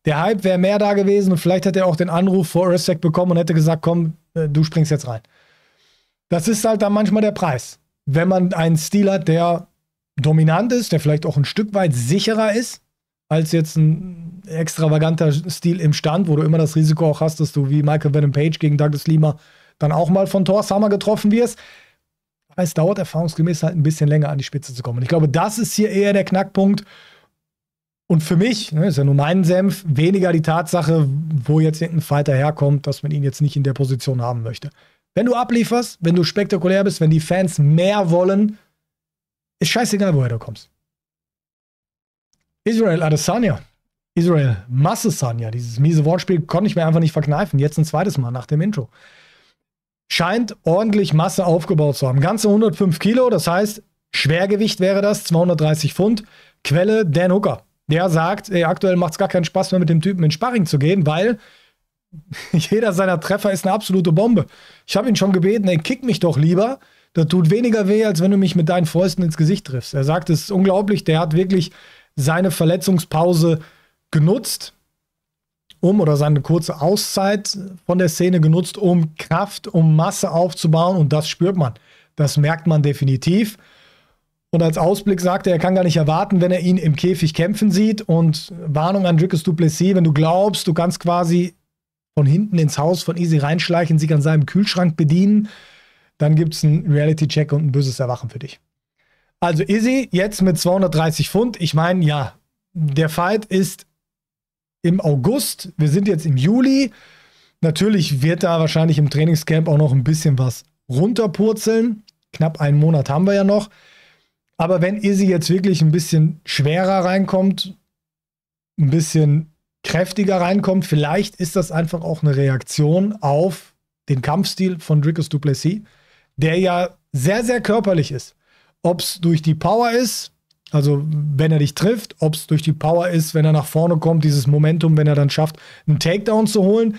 Der Hype wäre mehr da gewesen und vielleicht hätte er auch den Anruf vor Earthsec bekommen und hätte gesagt, komm, äh, du springst jetzt rein. Das ist halt dann manchmal der Preis. Wenn man einen Stil hat, der dominant ist, der vielleicht auch ein Stück weit sicherer ist, als jetzt ein extravaganter Stil im Stand, wo du immer das Risiko auch hast, dass du wie Michael Venom Page gegen Douglas Lima dann auch mal von Thor Summer getroffen wirst. Aber es dauert erfahrungsgemäß halt ein bisschen länger an die Spitze zu kommen. Und ich glaube, das ist hier eher der Knackpunkt. Und für mich, ne, ist ja nur mein Senf, weniger die Tatsache, wo jetzt irgendein Fighter herkommt, dass man ihn jetzt nicht in der Position haben möchte. Wenn du ablieferst, wenn du spektakulär bist, wenn die Fans mehr wollen, ist scheißegal, woher du kommst. Israel Adesanya. Israel Massesanya. Dieses miese Wortspiel konnte ich mir einfach nicht verkneifen. Jetzt ein zweites Mal nach dem Intro. Scheint ordentlich Masse aufgebaut zu haben. Ganze 105 Kilo, das heißt, Schwergewicht wäre das, 230 Pfund. Quelle Dan Hooker. Der sagt, ey, aktuell macht es gar keinen Spaß mehr, mit dem Typen in Sparring zu gehen, weil *laughs* jeder seiner Treffer ist eine absolute Bombe. Ich habe ihn schon gebeten, ey, kick mich doch lieber. Das tut weniger weh, als wenn du mich mit deinen Fäusten ins Gesicht triffst. Er sagt, es ist unglaublich. Der hat wirklich seine Verletzungspause genutzt, um oder seine kurze Auszeit von der Szene genutzt, um Kraft, um Masse aufzubauen und das spürt man. Das merkt man definitiv. Und als Ausblick sagt er, er kann gar nicht erwarten, wenn er ihn im Käfig kämpfen sieht. Und Warnung an Drickes Duplessis, wenn du glaubst, du kannst quasi von hinten ins Haus von Easy reinschleichen, sich an seinem Kühlschrank bedienen, dann gibt es einen Reality-Check und ein böses Erwachen für dich. Also Izzy jetzt mit 230 Pfund. Ich meine, ja, der Fight ist im August. Wir sind jetzt im Juli. Natürlich wird da wahrscheinlich im Trainingscamp auch noch ein bisschen was runterpurzeln. Knapp einen Monat haben wir ja noch. Aber wenn Izzy jetzt wirklich ein bisschen schwerer reinkommt, ein bisschen kräftiger reinkommt, vielleicht ist das einfach auch eine Reaktion auf den Kampfstil von Dricus Duplessis, der ja sehr, sehr körperlich ist. Ob es durch die Power ist, also wenn er dich trifft, ob es durch die Power ist, wenn er nach vorne kommt, dieses Momentum, wenn er dann schafft, einen Takedown zu holen.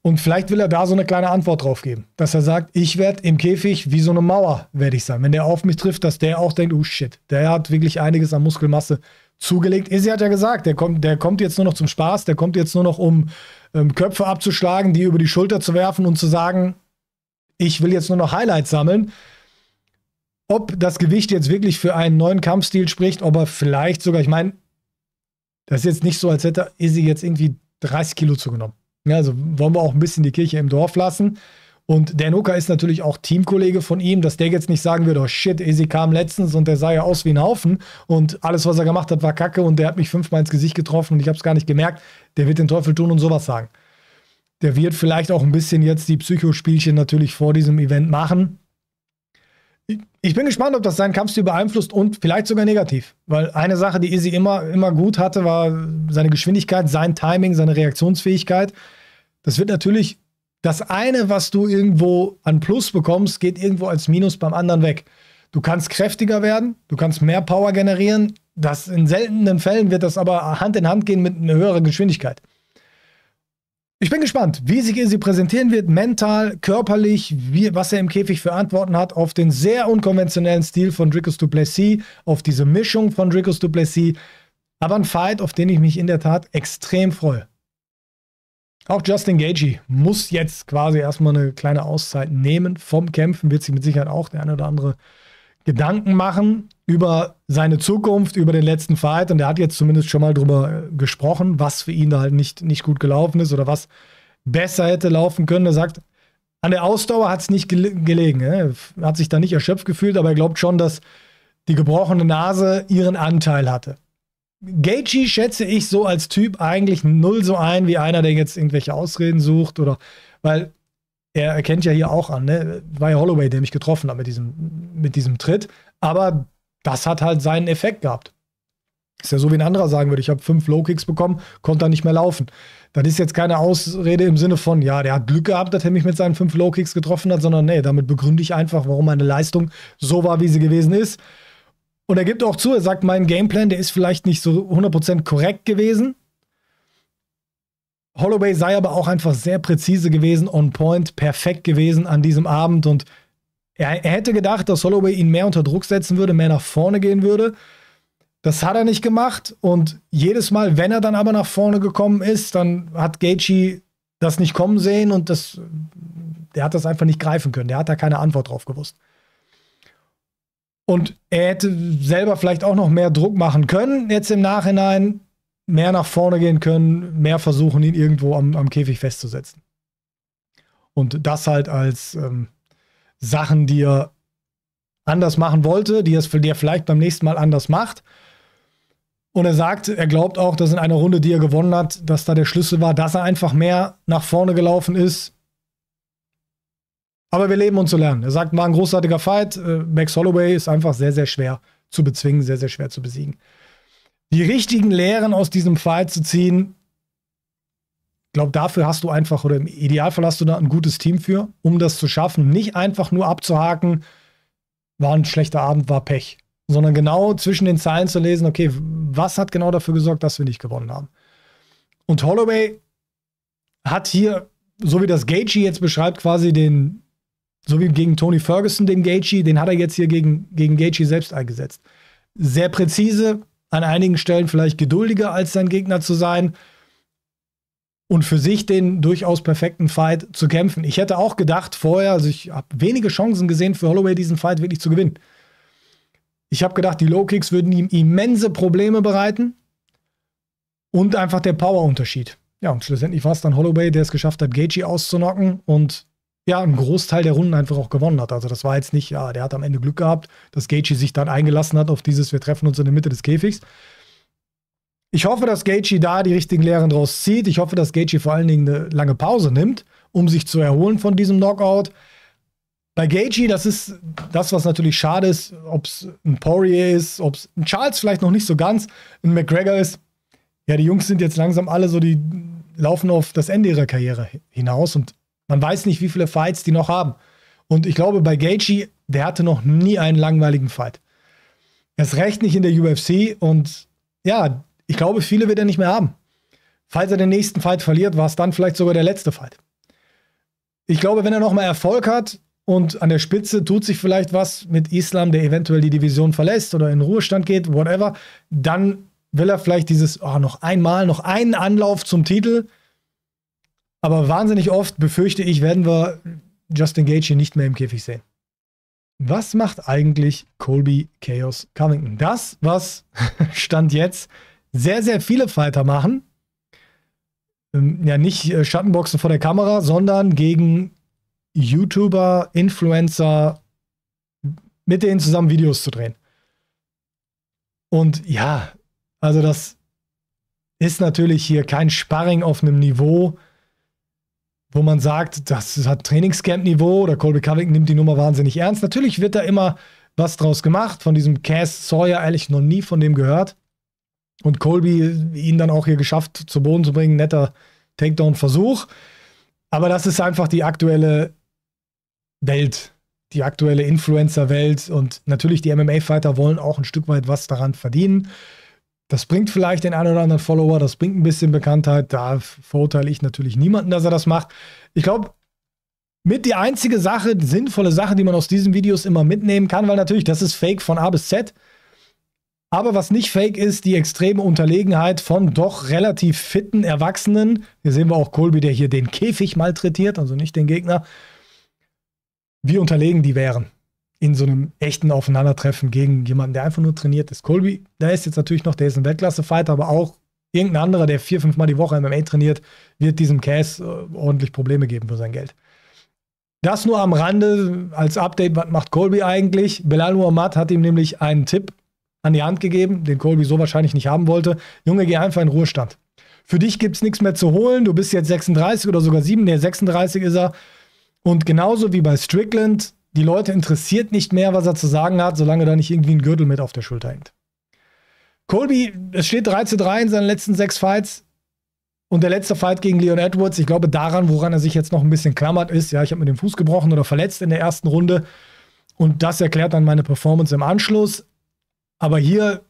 Und vielleicht will er da so eine kleine Antwort drauf geben, dass er sagt, ich werde im Käfig wie so eine Mauer werde ich sein. Wenn der auf mich trifft, dass der auch denkt, oh shit, der hat wirklich einiges an Muskelmasse zugelegt. Izzy hat ja gesagt, der kommt, der kommt jetzt nur noch zum Spaß, der kommt jetzt nur noch, um ähm, Köpfe abzuschlagen, die über die Schulter zu werfen und zu sagen, ich will jetzt nur noch Highlights sammeln ob das Gewicht jetzt wirklich für einen neuen Kampfstil spricht, ob er vielleicht sogar, ich meine, das ist jetzt nicht so, als hätte Izzy jetzt irgendwie 30 Kilo zugenommen. Ja, also wollen wir auch ein bisschen die Kirche im Dorf lassen. Und der Hooker ist natürlich auch Teamkollege von ihm, dass der jetzt nicht sagen würde, oh shit, Izzy kam letztens und der sah ja aus wie ein Haufen und alles, was er gemacht hat, war Kacke und der hat mich fünfmal ins Gesicht getroffen und ich habe es gar nicht gemerkt. Der wird den Teufel tun und sowas sagen. Der wird vielleicht auch ein bisschen jetzt die Psychospielchen natürlich vor diesem Event machen, ich bin gespannt, ob das seinen Kampfstil beeinflusst und vielleicht sogar negativ. Weil eine Sache, die Izzy immer, immer gut hatte, war seine Geschwindigkeit, sein Timing, seine Reaktionsfähigkeit. Das wird natürlich das eine, was du irgendwo an Plus bekommst, geht irgendwo als Minus beim anderen weg. Du kannst kräftiger werden, du kannst mehr Power generieren. Das in seltenen Fällen wird das aber Hand in Hand gehen mit einer höheren Geschwindigkeit. Ich bin gespannt, wie sich Izzy präsentieren wird, mental, körperlich, wie, was er im Käfig für Antworten hat auf den sehr unkonventionellen Stil von Dricus Duplessis, auf diese Mischung von Dricus Duplessis. Aber ein Fight, auf den ich mich in der Tat extrem freue. Auch Justin Gagey muss jetzt quasi erstmal eine kleine Auszeit nehmen vom Kämpfen, wird sich mit Sicherheit auch der eine oder andere Gedanken machen über seine Zukunft, über den letzten Fight. Und er hat jetzt zumindest schon mal drüber äh, gesprochen, was für ihn da halt nicht, nicht gut gelaufen ist oder was besser hätte laufen können. Er sagt, an der Ausdauer hat es nicht gele gelegen. Ne? Er hat sich da nicht erschöpft gefühlt, aber er glaubt schon, dass die gebrochene Nase ihren Anteil hatte. Gaethje schätze ich so als Typ eigentlich null so ein wie einer, der jetzt irgendwelche Ausreden sucht oder weil er erkennt ja hier auch an, ne? War ja Holloway, der mich getroffen hat mit diesem, mit diesem Tritt. Aber das hat halt seinen Effekt gehabt. Ist ja so, wie ein anderer sagen würde, ich habe fünf Low-Kicks bekommen, konnte dann nicht mehr laufen. Das ist jetzt keine Ausrede im Sinne von, ja, der hat Glück gehabt, dass er mich mit seinen fünf Low-Kicks getroffen hat, sondern nee, damit begründe ich einfach, warum meine Leistung so war, wie sie gewesen ist. Und er gibt auch zu, er sagt, mein Gameplan, der ist vielleicht nicht so 100% korrekt gewesen, Holloway sei aber auch einfach sehr präzise gewesen, on point, perfekt gewesen an diesem Abend und er, er hätte gedacht, dass Holloway ihn mehr unter Druck setzen würde, mehr nach vorne gehen würde. Das hat er nicht gemacht und jedes Mal, wenn er dann aber nach vorne gekommen ist, dann hat Gaethje das nicht kommen sehen und das, der hat das einfach nicht greifen können. Der hat da keine Antwort drauf gewusst. Und er hätte selber vielleicht auch noch mehr Druck machen können. Jetzt im Nachhinein mehr nach vorne gehen können, mehr versuchen, ihn irgendwo am, am Käfig festzusetzen. Und das halt als ähm, Sachen, die er anders machen wollte, die, es, die er vielleicht beim nächsten Mal anders macht. Und er sagt, er glaubt auch, dass in einer Runde, die er gewonnen hat, dass da der Schlüssel war, dass er einfach mehr nach vorne gelaufen ist. Aber wir leben und zu lernen. Er sagt, war ein großartiger Fight. Äh, Max Holloway ist einfach sehr, sehr schwer zu bezwingen, sehr, sehr schwer zu besiegen die richtigen Lehren aus diesem Fall zu ziehen, ich glaube, dafür hast du einfach, oder im Idealfall hast du da ein gutes Team für, um das zu schaffen. Nicht einfach nur abzuhaken, war ein schlechter Abend, war Pech. Sondern genau zwischen den Zeilen zu lesen, okay, was hat genau dafür gesorgt, dass wir nicht gewonnen haben? Und Holloway hat hier, so wie das Gaethje jetzt beschreibt, quasi den, so wie gegen Tony Ferguson den Gaethje, den hat er jetzt hier gegen, gegen Gaethje selbst eingesetzt. Sehr präzise, an einigen Stellen vielleicht geduldiger als sein Gegner zu sein und für sich den durchaus perfekten Fight zu kämpfen. Ich hätte auch gedacht vorher, also ich habe wenige Chancen gesehen für Holloway diesen Fight wirklich zu gewinnen. Ich habe gedacht, die Low Kicks würden ihm immense Probleme bereiten und einfach der Powerunterschied. Ja, und schlussendlich war es dann Holloway, der es geschafft hat, Gaethje auszunocken und ja, einen Großteil der Runden einfach auch gewonnen hat. Also das war jetzt nicht, ja, der hat am Ende Glück gehabt, dass Gaethje sich dann eingelassen hat auf dieses, wir treffen uns in der Mitte des Käfigs. Ich hoffe, dass Gaethje da die richtigen Lehren draus zieht. Ich hoffe, dass Gaethje vor allen Dingen eine lange Pause nimmt, um sich zu erholen von diesem Knockout. Bei Gaethje, das ist das, was natürlich schade ist, ob es ein Poirier ist, ob es ein Charles vielleicht noch nicht so ganz, ein McGregor ist. Ja, die Jungs sind jetzt langsam alle so, die laufen auf das Ende ihrer Karriere hinaus und man weiß nicht, wie viele Fights die noch haben. Und ich glaube, bei Gaethje, der hatte noch nie einen langweiligen Fight. Er ist recht nicht in der UFC. Und ja, ich glaube, viele wird er nicht mehr haben. Falls er den nächsten Fight verliert, war es dann vielleicht sogar der letzte Fight. Ich glaube, wenn er nochmal Erfolg hat und an der Spitze tut sich vielleicht was mit Islam, der eventuell die Division verlässt oder in Ruhestand geht, whatever, dann will er vielleicht dieses, oh, noch einmal, noch einen Anlauf zum Titel. Aber wahnsinnig oft, befürchte ich, werden wir Justin Gage hier nicht mehr im Käfig sehen. Was macht eigentlich Colby Chaos Covington? Das, was *laughs* Stand jetzt sehr, sehr viele Fighter machen. Ähm, ja, nicht äh, Schattenboxen vor der Kamera, sondern gegen YouTuber, Influencer, mit denen zusammen Videos zu drehen. Und ja, also das ist natürlich hier kein Sparring auf einem Niveau, wo man sagt, das hat Trainingscamp-Niveau oder Colby Covington nimmt die Nummer wahnsinnig ernst. Natürlich wird da immer was draus gemacht. Von diesem Cass Sawyer ehrlich noch nie von dem gehört. Und Colby ihn dann auch hier geschafft zu Boden zu bringen. Netter Takedown-Versuch. Aber das ist einfach die aktuelle Welt, die aktuelle Influencer-Welt. Und natürlich die MMA-Fighter wollen auch ein Stück weit was daran verdienen. Das bringt vielleicht den einen oder anderen Follower, das bringt ein bisschen Bekanntheit. Da verurteile ich natürlich niemanden, dass er das macht. Ich glaube, mit die einzige Sache, die sinnvolle Sache, die man aus diesen Videos immer mitnehmen kann, weil natürlich, das ist Fake von A bis Z. Aber was nicht fake ist, die extreme Unterlegenheit von doch relativ fitten Erwachsenen. Hier sehen wir auch Kolby, der hier den Käfig malträtiert, also nicht den Gegner. Wie unterlegen die wären in so einem echten Aufeinandertreffen gegen jemanden, der einfach nur trainiert ist. Colby, der ist jetzt natürlich noch, der ist ein Weltklasse-Fighter, aber auch irgendein anderer, der vier, fünfmal die Woche MMA trainiert, wird diesem Case äh, ordentlich Probleme geben für sein Geld. Das nur am Rande als Update, was macht Colby eigentlich? Belal Muhammad hat ihm nämlich einen Tipp an die Hand gegeben, den Colby so wahrscheinlich nicht haben wollte. Junge, geh einfach in Ruhestand. Für dich gibt es nichts mehr zu holen, du bist jetzt 36 oder sogar 7, nee, 36 ist er. Und genauso wie bei Strickland die Leute interessiert nicht mehr, was er zu sagen hat, solange da nicht irgendwie ein Gürtel mit auf der Schulter hängt. Colby, es steht 3 zu 3 in seinen letzten sechs Fights. Und der letzte Fight gegen Leon Edwards, ich glaube daran, woran er sich jetzt noch ein bisschen klammert, ist, ja, ich habe mir den Fuß gebrochen oder verletzt in der ersten Runde. Und das erklärt dann meine Performance im Anschluss. Aber hier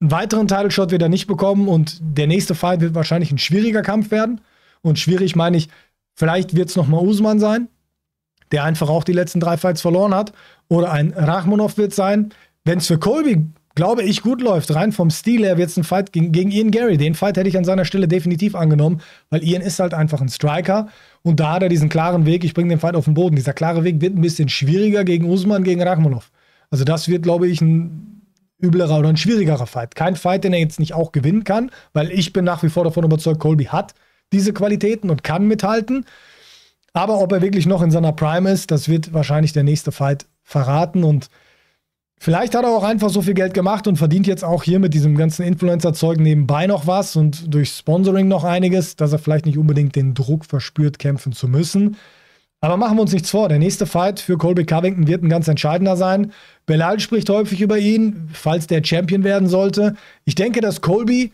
einen weiteren Title Shot wird er nicht bekommen und der nächste Fight wird wahrscheinlich ein schwieriger Kampf werden. Und schwierig meine ich, vielleicht wird es nochmal Usman sein, der einfach auch die letzten drei Fights verloren hat. Oder ein Rachmonov wird sein. Wenn es für Colby, glaube ich, gut läuft, rein vom Stil her, wird es ein Fight gegen, gegen Ian Gary. Den Fight hätte ich an seiner Stelle definitiv angenommen, weil Ian ist halt einfach ein Striker. Und da hat er diesen klaren Weg, ich bringe den Fight auf den Boden. Dieser klare Weg wird ein bisschen schwieriger gegen Usman, gegen Rachmonov. Also das wird, glaube ich, ein üblerer oder ein schwierigerer Fight. Kein Fight, den er jetzt nicht auch gewinnen kann, weil ich bin nach wie vor davon überzeugt, Colby hat diese Qualitäten und kann mithalten. Aber ob er wirklich noch in seiner Prime ist, das wird wahrscheinlich der nächste Fight verraten. Und vielleicht hat er auch einfach so viel Geld gemacht und verdient jetzt auch hier mit diesem ganzen Influencer-Zeug nebenbei noch was und durch Sponsoring noch einiges, dass er vielleicht nicht unbedingt den Druck verspürt, kämpfen zu müssen. Aber machen wir uns nichts vor. Der nächste Fight für Colby Covington wird ein ganz entscheidender sein. Belal spricht häufig über ihn, falls der Champion werden sollte. Ich denke, dass Colby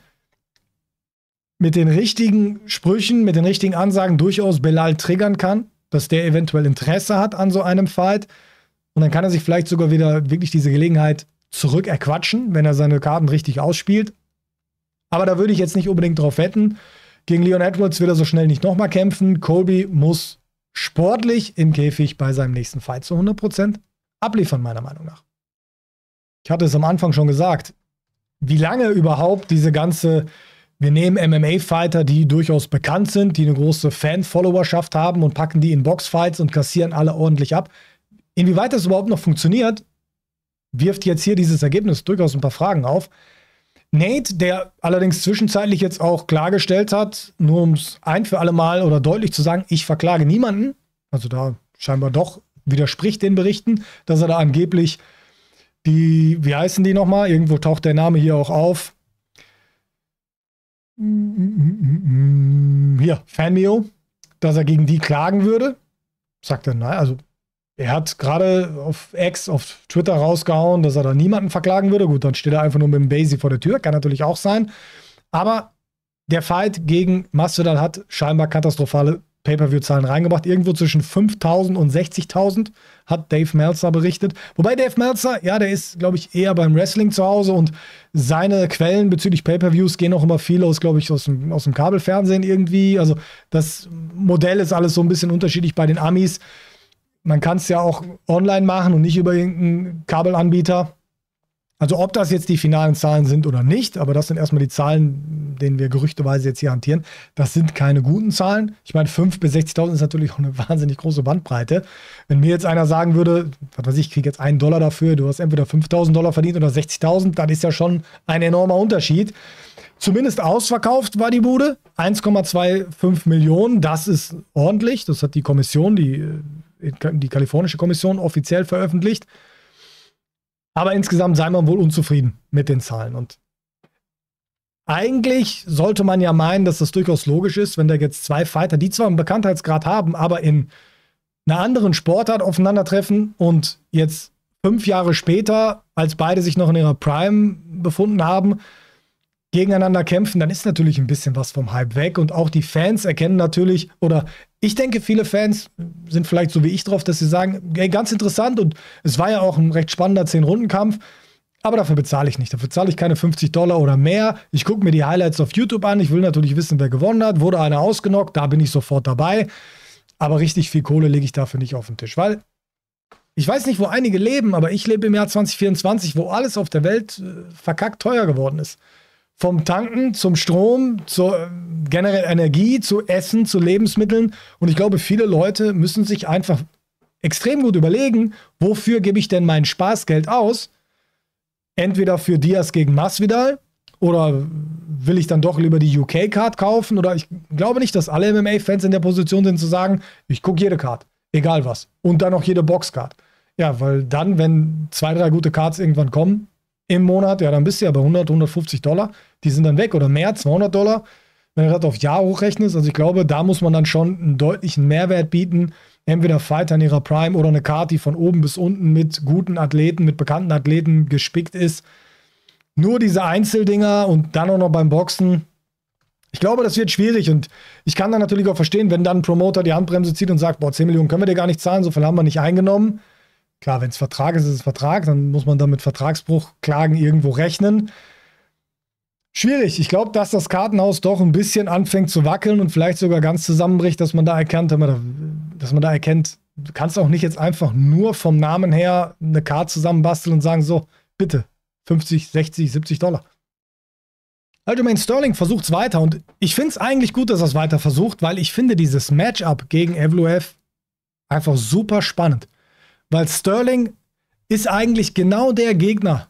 mit den richtigen Sprüchen, mit den richtigen Ansagen durchaus Belal triggern kann, dass der eventuell Interesse hat an so einem Fight. Und dann kann er sich vielleicht sogar wieder wirklich diese Gelegenheit zurückerquatschen, wenn er seine Karten richtig ausspielt. Aber da würde ich jetzt nicht unbedingt drauf wetten. Gegen Leon Edwards wird er so schnell nicht nochmal kämpfen. Colby muss sportlich im Käfig bei seinem nächsten Fight zu 100% abliefern, meiner Meinung nach. Ich hatte es am Anfang schon gesagt. Wie lange überhaupt diese ganze wir nehmen MMA-Fighter, die durchaus bekannt sind, die eine große Fan-Followerschaft haben und packen die in Boxfights und kassieren alle ordentlich ab. Inwieweit das überhaupt noch funktioniert, wirft jetzt hier dieses Ergebnis durchaus ein paar Fragen auf. Nate, der allerdings zwischenzeitlich jetzt auch klargestellt hat, nur um es ein für alle Mal oder deutlich zu sagen, ich verklage niemanden, also da scheinbar doch widerspricht den Berichten, dass er da angeblich die, wie heißen die nochmal? Irgendwo taucht der Name hier auch auf hier, Fanmeo, dass er gegen die klagen würde. Sagt er, nein, also er hat gerade auf X, auf Twitter rausgehauen, dass er da niemanden verklagen würde. Gut, dann steht er einfach nur mit dem Basie vor der Tür, kann natürlich auch sein. Aber der Fight gegen Mastodon hat scheinbar katastrophale Pay-per-view-Zahlen reingebracht. Irgendwo zwischen 5.000 und 60.000 hat Dave Meltzer berichtet. Wobei Dave Meltzer, ja, der ist, glaube ich, eher beim Wrestling zu Hause und seine Quellen bezüglich Pay-per-views gehen auch immer viel aus, glaube ich, aus dem, aus dem Kabelfernsehen irgendwie. Also das Modell ist alles so ein bisschen unterschiedlich bei den Amis. Man kann es ja auch online machen und nicht über irgendeinen Kabelanbieter. Also ob das jetzt die finalen Zahlen sind oder nicht, aber das sind erstmal die Zahlen, denen wir gerüchteweise jetzt hier hantieren. Das sind keine guten Zahlen. Ich meine, 5.000 bis 60.000 ist natürlich auch eine wahnsinnig große Bandbreite. Wenn mir jetzt einer sagen würde, was weiß ich, ich kriege jetzt einen Dollar dafür, du hast entweder 5.000 Dollar verdient oder 60.000, dann ist ja schon ein enormer Unterschied. Zumindest ausverkauft war die Bude. 1,25 Millionen, das ist ordentlich. Das hat die Kommission, die, äh, die kalifornische Kommission offiziell veröffentlicht. Aber insgesamt sei man wohl unzufrieden mit den Zahlen. Und eigentlich sollte man ja meinen, dass das durchaus logisch ist, wenn da jetzt zwei Fighter, die zwar einen Bekanntheitsgrad haben, aber in einer anderen Sportart aufeinandertreffen und jetzt fünf Jahre später, als beide sich noch in ihrer Prime befunden haben, gegeneinander kämpfen, dann ist natürlich ein bisschen was vom Hype weg. Und auch die Fans erkennen natürlich, oder ich denke, viele Fans sind vielleicht so wie ich drauf, dass sie sagen, hey, ganz interessant und es war ja auch ein recht spannender 10 runden kampf Aber dafür bezahle ich nicht. Dafür zahle ich keine 50 Dollar oder mehr. Ich gucke mir die Highlights auf YouTube an. Ich will natürlich wissen, wer gewonnen hat. Wurde einer ausgenockt, da bin ich sofort dabei. Aber richtig viel Kohle lege ich dafür nicht auf den Tisch. Weil ich weiß nicht, wo einige leben, aber ich lebe im Jahr 2024, wo alles auf der Welt äh, verkackt teuer geworden ist vom Tanken zum Strom, zur äh, generell Energie, zu Essen, zu Lebensmitteln. Und ich glaube, viele Leute müssen sich einfach extrem gut überlegen, wofür gebe ich denn mein Spaßgeld aus? Entweder für Diaz gegen Masvidal oder will ich dann doch lieber die UK-Card kaufen? Oder ich glaube nicht, dass alle MMA-Fans in der Position sind zu sagen, ich gucke jede Card, egal was. Und dann auch jede Boxcard. Ja, weil dann, wenn zwei, drei gute Cards irgendwann kommen, im Monat, ja, dann bist du ja bei 100, 150 Dollar. Die sind dann weg oder mehr, 200 Dollar. Wenn du das auf Jahr hochrechnest, also ich glaube, da muss man dann schon einen deutlichen Mehrwert bieten. Entweder Fighter in ihrer Prime oder eine Karte, die von oben bis unten mit guten Athleten, mit bekannten Athleten gespickt ist. Nur diese Einzeldinger und dann auch noch beim Boxen. Ich glaube, das wird schwierig und ich kann dann natürlich auch verstehen, wenn dann ein Promoter die Handbremse zieht und sagt, boah, 10 Millionen können wir dir gar nicht zahlen, so viel haben wir nicht eingenommen Klar, wenn es Vertrag ist, ist es Vertrag, dann muss man damit Vertragsbruch, Klagen irgendwo rechnen. Schwierig. Ich glaube, dass das Kartenhaus doch ein bisschen anfängt zu wackeln und vielleicht sogar ganz zusammenbricht, dass man da erkennt, dass man da erkennt, du kannst auch nicht jetzt einfach nur vom Namen her eine Karte zusammenbasteln und sagen, so, bitte, 50, 60, 70 Dollar. Aljamain Sterling versucht es weiter und ich finde es eigentlich gut, dass er es weiter versucht, weil ich finde dieses Matchup gegen Evloev einfach super spannend. Weil Sterling ist eigentlich genau der Gegner,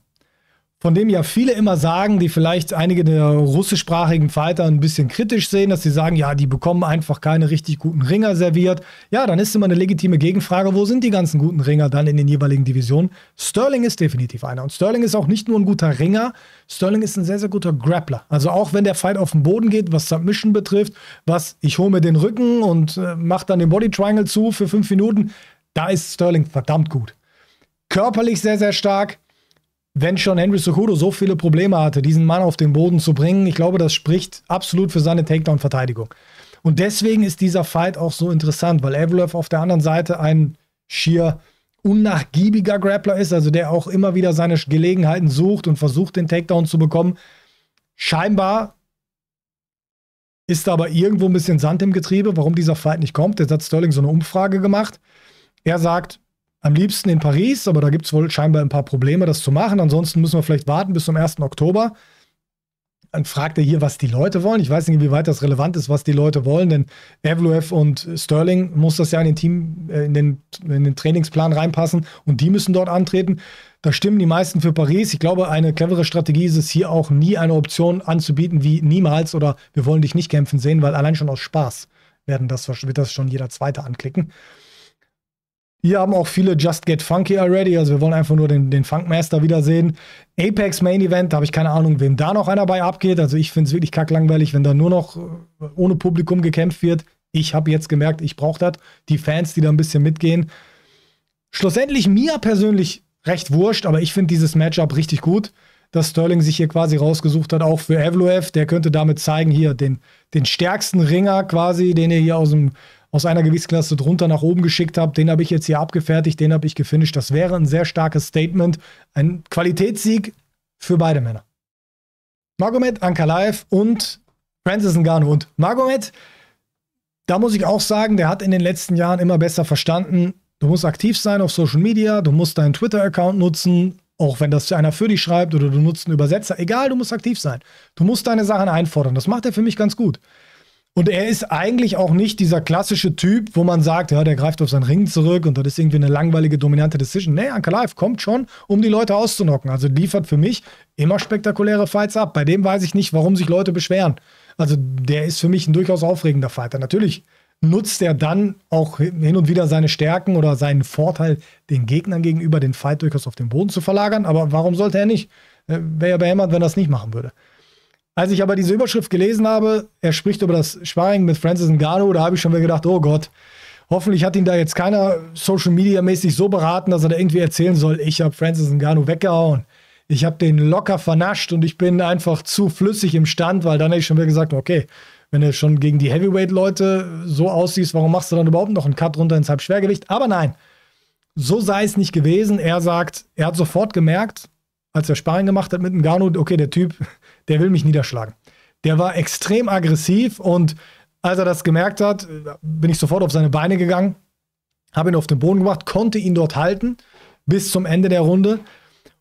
von dem ja viele immer sagen, die vielleicht einige der russischsprachigen Fighter ein bisschen kritisch sehen, dass sie sagen, ja, die bekommen einfach keine richtig guten Ringer serviert. Ja, dann ist immer eine legitime Gegenfrage, wo sind die ganzen guten Ringer dann in den jeweiligen Divisionen? Sterling ist definitiv einer. Und Sterling ist auch nicht nur ein guter Ringer, Sterling ist ein sehr, sehr guter Grappler. Also auch wenn der Fight auf den Boden geht, was Submission betrifft, was ich hole mir den Rücken und äh, mache dann den Body Triangle zu für fünf Minuten, da ist Sterling verdammt gut. Körperlich sehr, sehr stark. Wenn schon Henry Sokudo so viele Probleme hatte, diesen Mann auf den Boden zu bringen, ich glaube, das spricht absolut für seine Takedown-Verteidigung. Und deswegen ist dieser Fight auch so interessant, weil Evloev auf der anderen Seite ein schier unnachgiebiger Grappler ist, also der auch immer wieder seine Gelegenheiten sucht und versucht, den Takedown zu bekommen. Scheinbar ist da aber irgendwo ein bisschen Sand im Getriebe, warum dieser Fight nicht kommt. Jetzt hat Sterling so eine Umfrage gemacht. Er sagt, am liebsten in Paris, aber da gibt es wohl scheinbar ein paar Probleme, das zu machen. Ansonsten müssen wir vielleicht warten bis zum 1. Oktober. Dann fragt er hier, was die Leute wollen. Ich weiß nicht, wie weit das relevant ist, was die Leute wollen, denn Evloev und Sterling muss das ja in den Team, äh, in den, in den Trainingsplan reinpassen und die müssen dort antreten. Da stimmen die meisten für Paris. Ich glaube, eine clevere Strategie ist es hier auch nie eine Option anzubieten wie niemals oder wir wollen dich nicht kämpfen sehen, weil allein schon aus Spaß werden das, wird das schon jeder Zweite anklicken. Hier haben auch viele Just Get Funky Already, also wir wollen einfach nur den, den Funkmaster wiedersehen. Apex Main Event, da habe ich keine Ahnung, wem da noch einer bei abgeht. Also ich finde es wirklich kacklangweilig, wenn da nur noch äh, ohne Publikum gekämpft wird. Ich habe jetzt gemerkt, ich brauche das. Die Fans, die da ein bisschen mitgehen. Schlussendlich mir persönlich recht wurscht, aber ich finde dieses Matchup richtig gut, dass Sterling sich hier quasi rausgesucht hat, auch für Evloev. Der könnte damit zeigen, hier den, den stärksten Ringer quasi, den er hier aus dem aus einer Gewichtsklasse drunter nach oben geschickt habe. Den habe ich jetzt hier abgefertigt, den habe ich gefinisht. Das wäre ein sehr starkes Statement. Ein Qualitätssieg für beide Männer. Magomed Ankalaev und Francis Ngannou. Und Magomed, da muss ich auch sagen, der hat in den letzten Jahren immer besser verstanden, du musst aktiv sein auf Social Media, du musst deinen Twitter-Account nutzen, auch wenn das einer für dich schreibt oder du nutzt einen Übersetzer, egal, du musst aktiv sein. Du musst deine Sachen einfordern. Das macht er für mich ganz gut. Und er ist eigentlich auch nicht dieser klassische Typ, wo man sagt, ja, der greift auf seinen Ring zurück und das ist irgendwie eine langweilige, dominante Decision. Nee, Life kommt schon, um die Leute auszunocken. Also liefert für mich immer spektakuläre Fights ab. Bei dem weiß ich nicht, warum sich Leute beschweren. Also der ist für mich ein durchaus aufregender Fighter. Natürlich nutzt er dann auch hin und wieder seine Stärken oder seinen Vorteil, den Gegnern gegenüber den Fight durchaus auf den Boden zu verlagern. Aber warum sollte er nicht? Äh, wäre ja behämmert, wenn er das nicht machen würde. Als ich aber diese Überschrift gelesen habe, er spricht über das Sparring mit Francis Ngannou, da habe ich schon wieder gedacht, oh Gott, hoffentlich hat ihn da jetzt keiner Social Media mäßig so beraten, dass er da irgendwie erzählen soll, ich habe Francis Ngannou weggehauen. Ich habe den locker vernascht und ich bin einfach zu flüssig im Stand, weil dann hätte ich schon wieder gesagt, okay, wenn du schon gegen die Heavyweight-Leute so aussiehst, warum machst du dann überhaupt noch einen Cut runter ins Halbschwergewicht? Aber nein, so sei es nicht gewesen. Er sagt, er hat sofort gemerkt, als er Sparring gemacht hat mit dem Gano, okay, der Typ, *laughs* der will mich niederschlagen. Der war extrem aggressiv und als er das gemerkt hat, bin ich sofort auf seine Beine gegangen, habe ihn auf den Boden gebracht, konnte ihn dort halten bis zum Ende der Runde.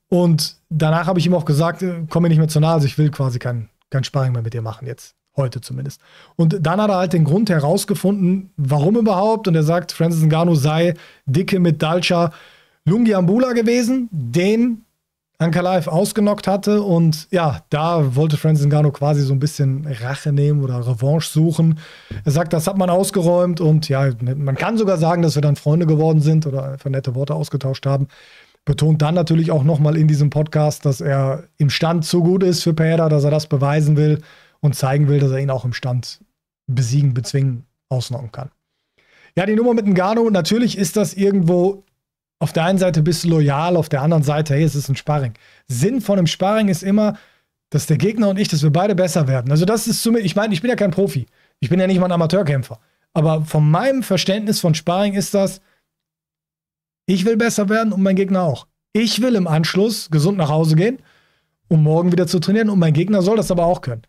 Und danach habe ich ihm auch gesagt, äh, komm mir nicht mehr zu nahe, also ich will quasi kein, kein Sparring mehr mit dir machen jetzt. Heute zumindest. Und dann hat er halt den Grund herausgefunden, warum überhaupt. Und er sagt, Francis Ngannou sei dicke mit Dalcha Lungiambula gewesen, den Ankalaev ausgenockt hatte. Und ja, da wollte Francis Ngannou quasi so ein bisschen Rache nehmen oder Revanche suchen. Er sagt, das hat man ausgeräumt und ja, man kann sogar sagen, dass wir dann Freunde geworden sind oder einfach nette Worte ausgetauscht haben. Betont dann natürlich auch nochmal in diesem Podcast, dass er im Stand zu gut ist für Pereira, dass er das beweisen will und zeigen will, dass er ihn auch im Stand besiegen, bezwingen, ausnocken kann. Ja, die Nummer mit Ngannou, natürlich ist das irgendwo auf der einen Seite bist du loyal, auf der anderen Seite, hey, es ist ein Sparring. Sinn von einem Sparring ist immer, dass der Gegner und ich, dass wir beide besser werden. Also das ist zumindest, ich meine, ich bin ja kein Profi. Ich bin ja nicht mal ein Amateurkämpfer. Aber von meinem Verständnis von Sparring ist das, ich will besser werden und mein Gegner auch. Ich will im Anschluss gesund nach Hause gehen, um morgen wieder zu trainieren und mein Gegner soll das aber auch können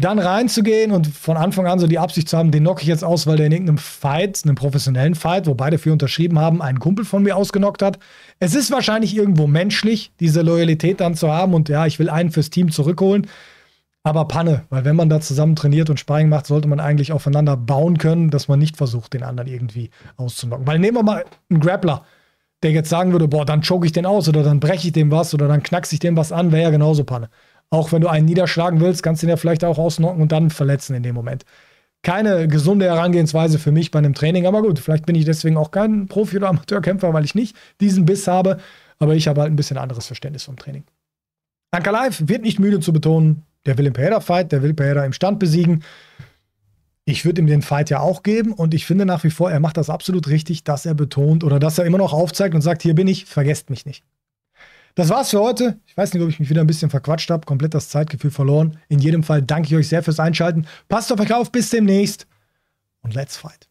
dann reinzugehen und von Anfang an so die Absicht zu haben, den knock ich jetzt aus, weil der in irgendeinem Fight, einem professionellen Fight, wo beide für unterschrieben haben, einen Kumpel von mir ausgenockt hat. Es ist wahrscheinlich irgendwo menschlich, diese Loyalität dann zu haben und ja, ich will einen fürs Team zurückholen. Aber Panne, weil wenn man da zusammen trainiert und Sparring macht, sollte man eigentlich aufeinander bauen können, dass man nicht versucht, den anderen irgendwie auszunocken. Weil nehmen wir mal einen Grappler, der jetzt sagen würde, boah, dann choke ich den aus oder dann breche ich dem was oder dann knackse ich dem was an, wäre ja genauso Panne. Auch wenn du einen niederschlagen willst, kannst du ihn ja vielleicht auch ausnocken und dann verletzen in dem Moment. Keine gesunde Herangehensweise für mich bei einem Training, aber gut, vielleicht bin ich deswegen auch kein Profi- oder Amateurkämpfer, weil ich nicht diesen Biss habe, aber ich habe halt ein bisschen anderes Verständnis vom Training. Anker Live wird nicht müde zu betonen, der will im Pereira-Fight, der will Pereira im Stand besiegen. Ich würde ihm den Fight ja auch geben und ich finde nach wie vor, er macht das absolut richtig, dass er betont oder dass er immer noch aufzeigt und sagt, hier bin ich, vergesst mich nicht. Das war's für heute. Ich weiß nicht, ob ich mich wieder ein bisschen verquatscht habe, komplett das Zeitgefühl verloren. In jedem Fall danke ich euch sehr fürs Einschalten. Passt auf euch auf, bis demnächst und let's fight.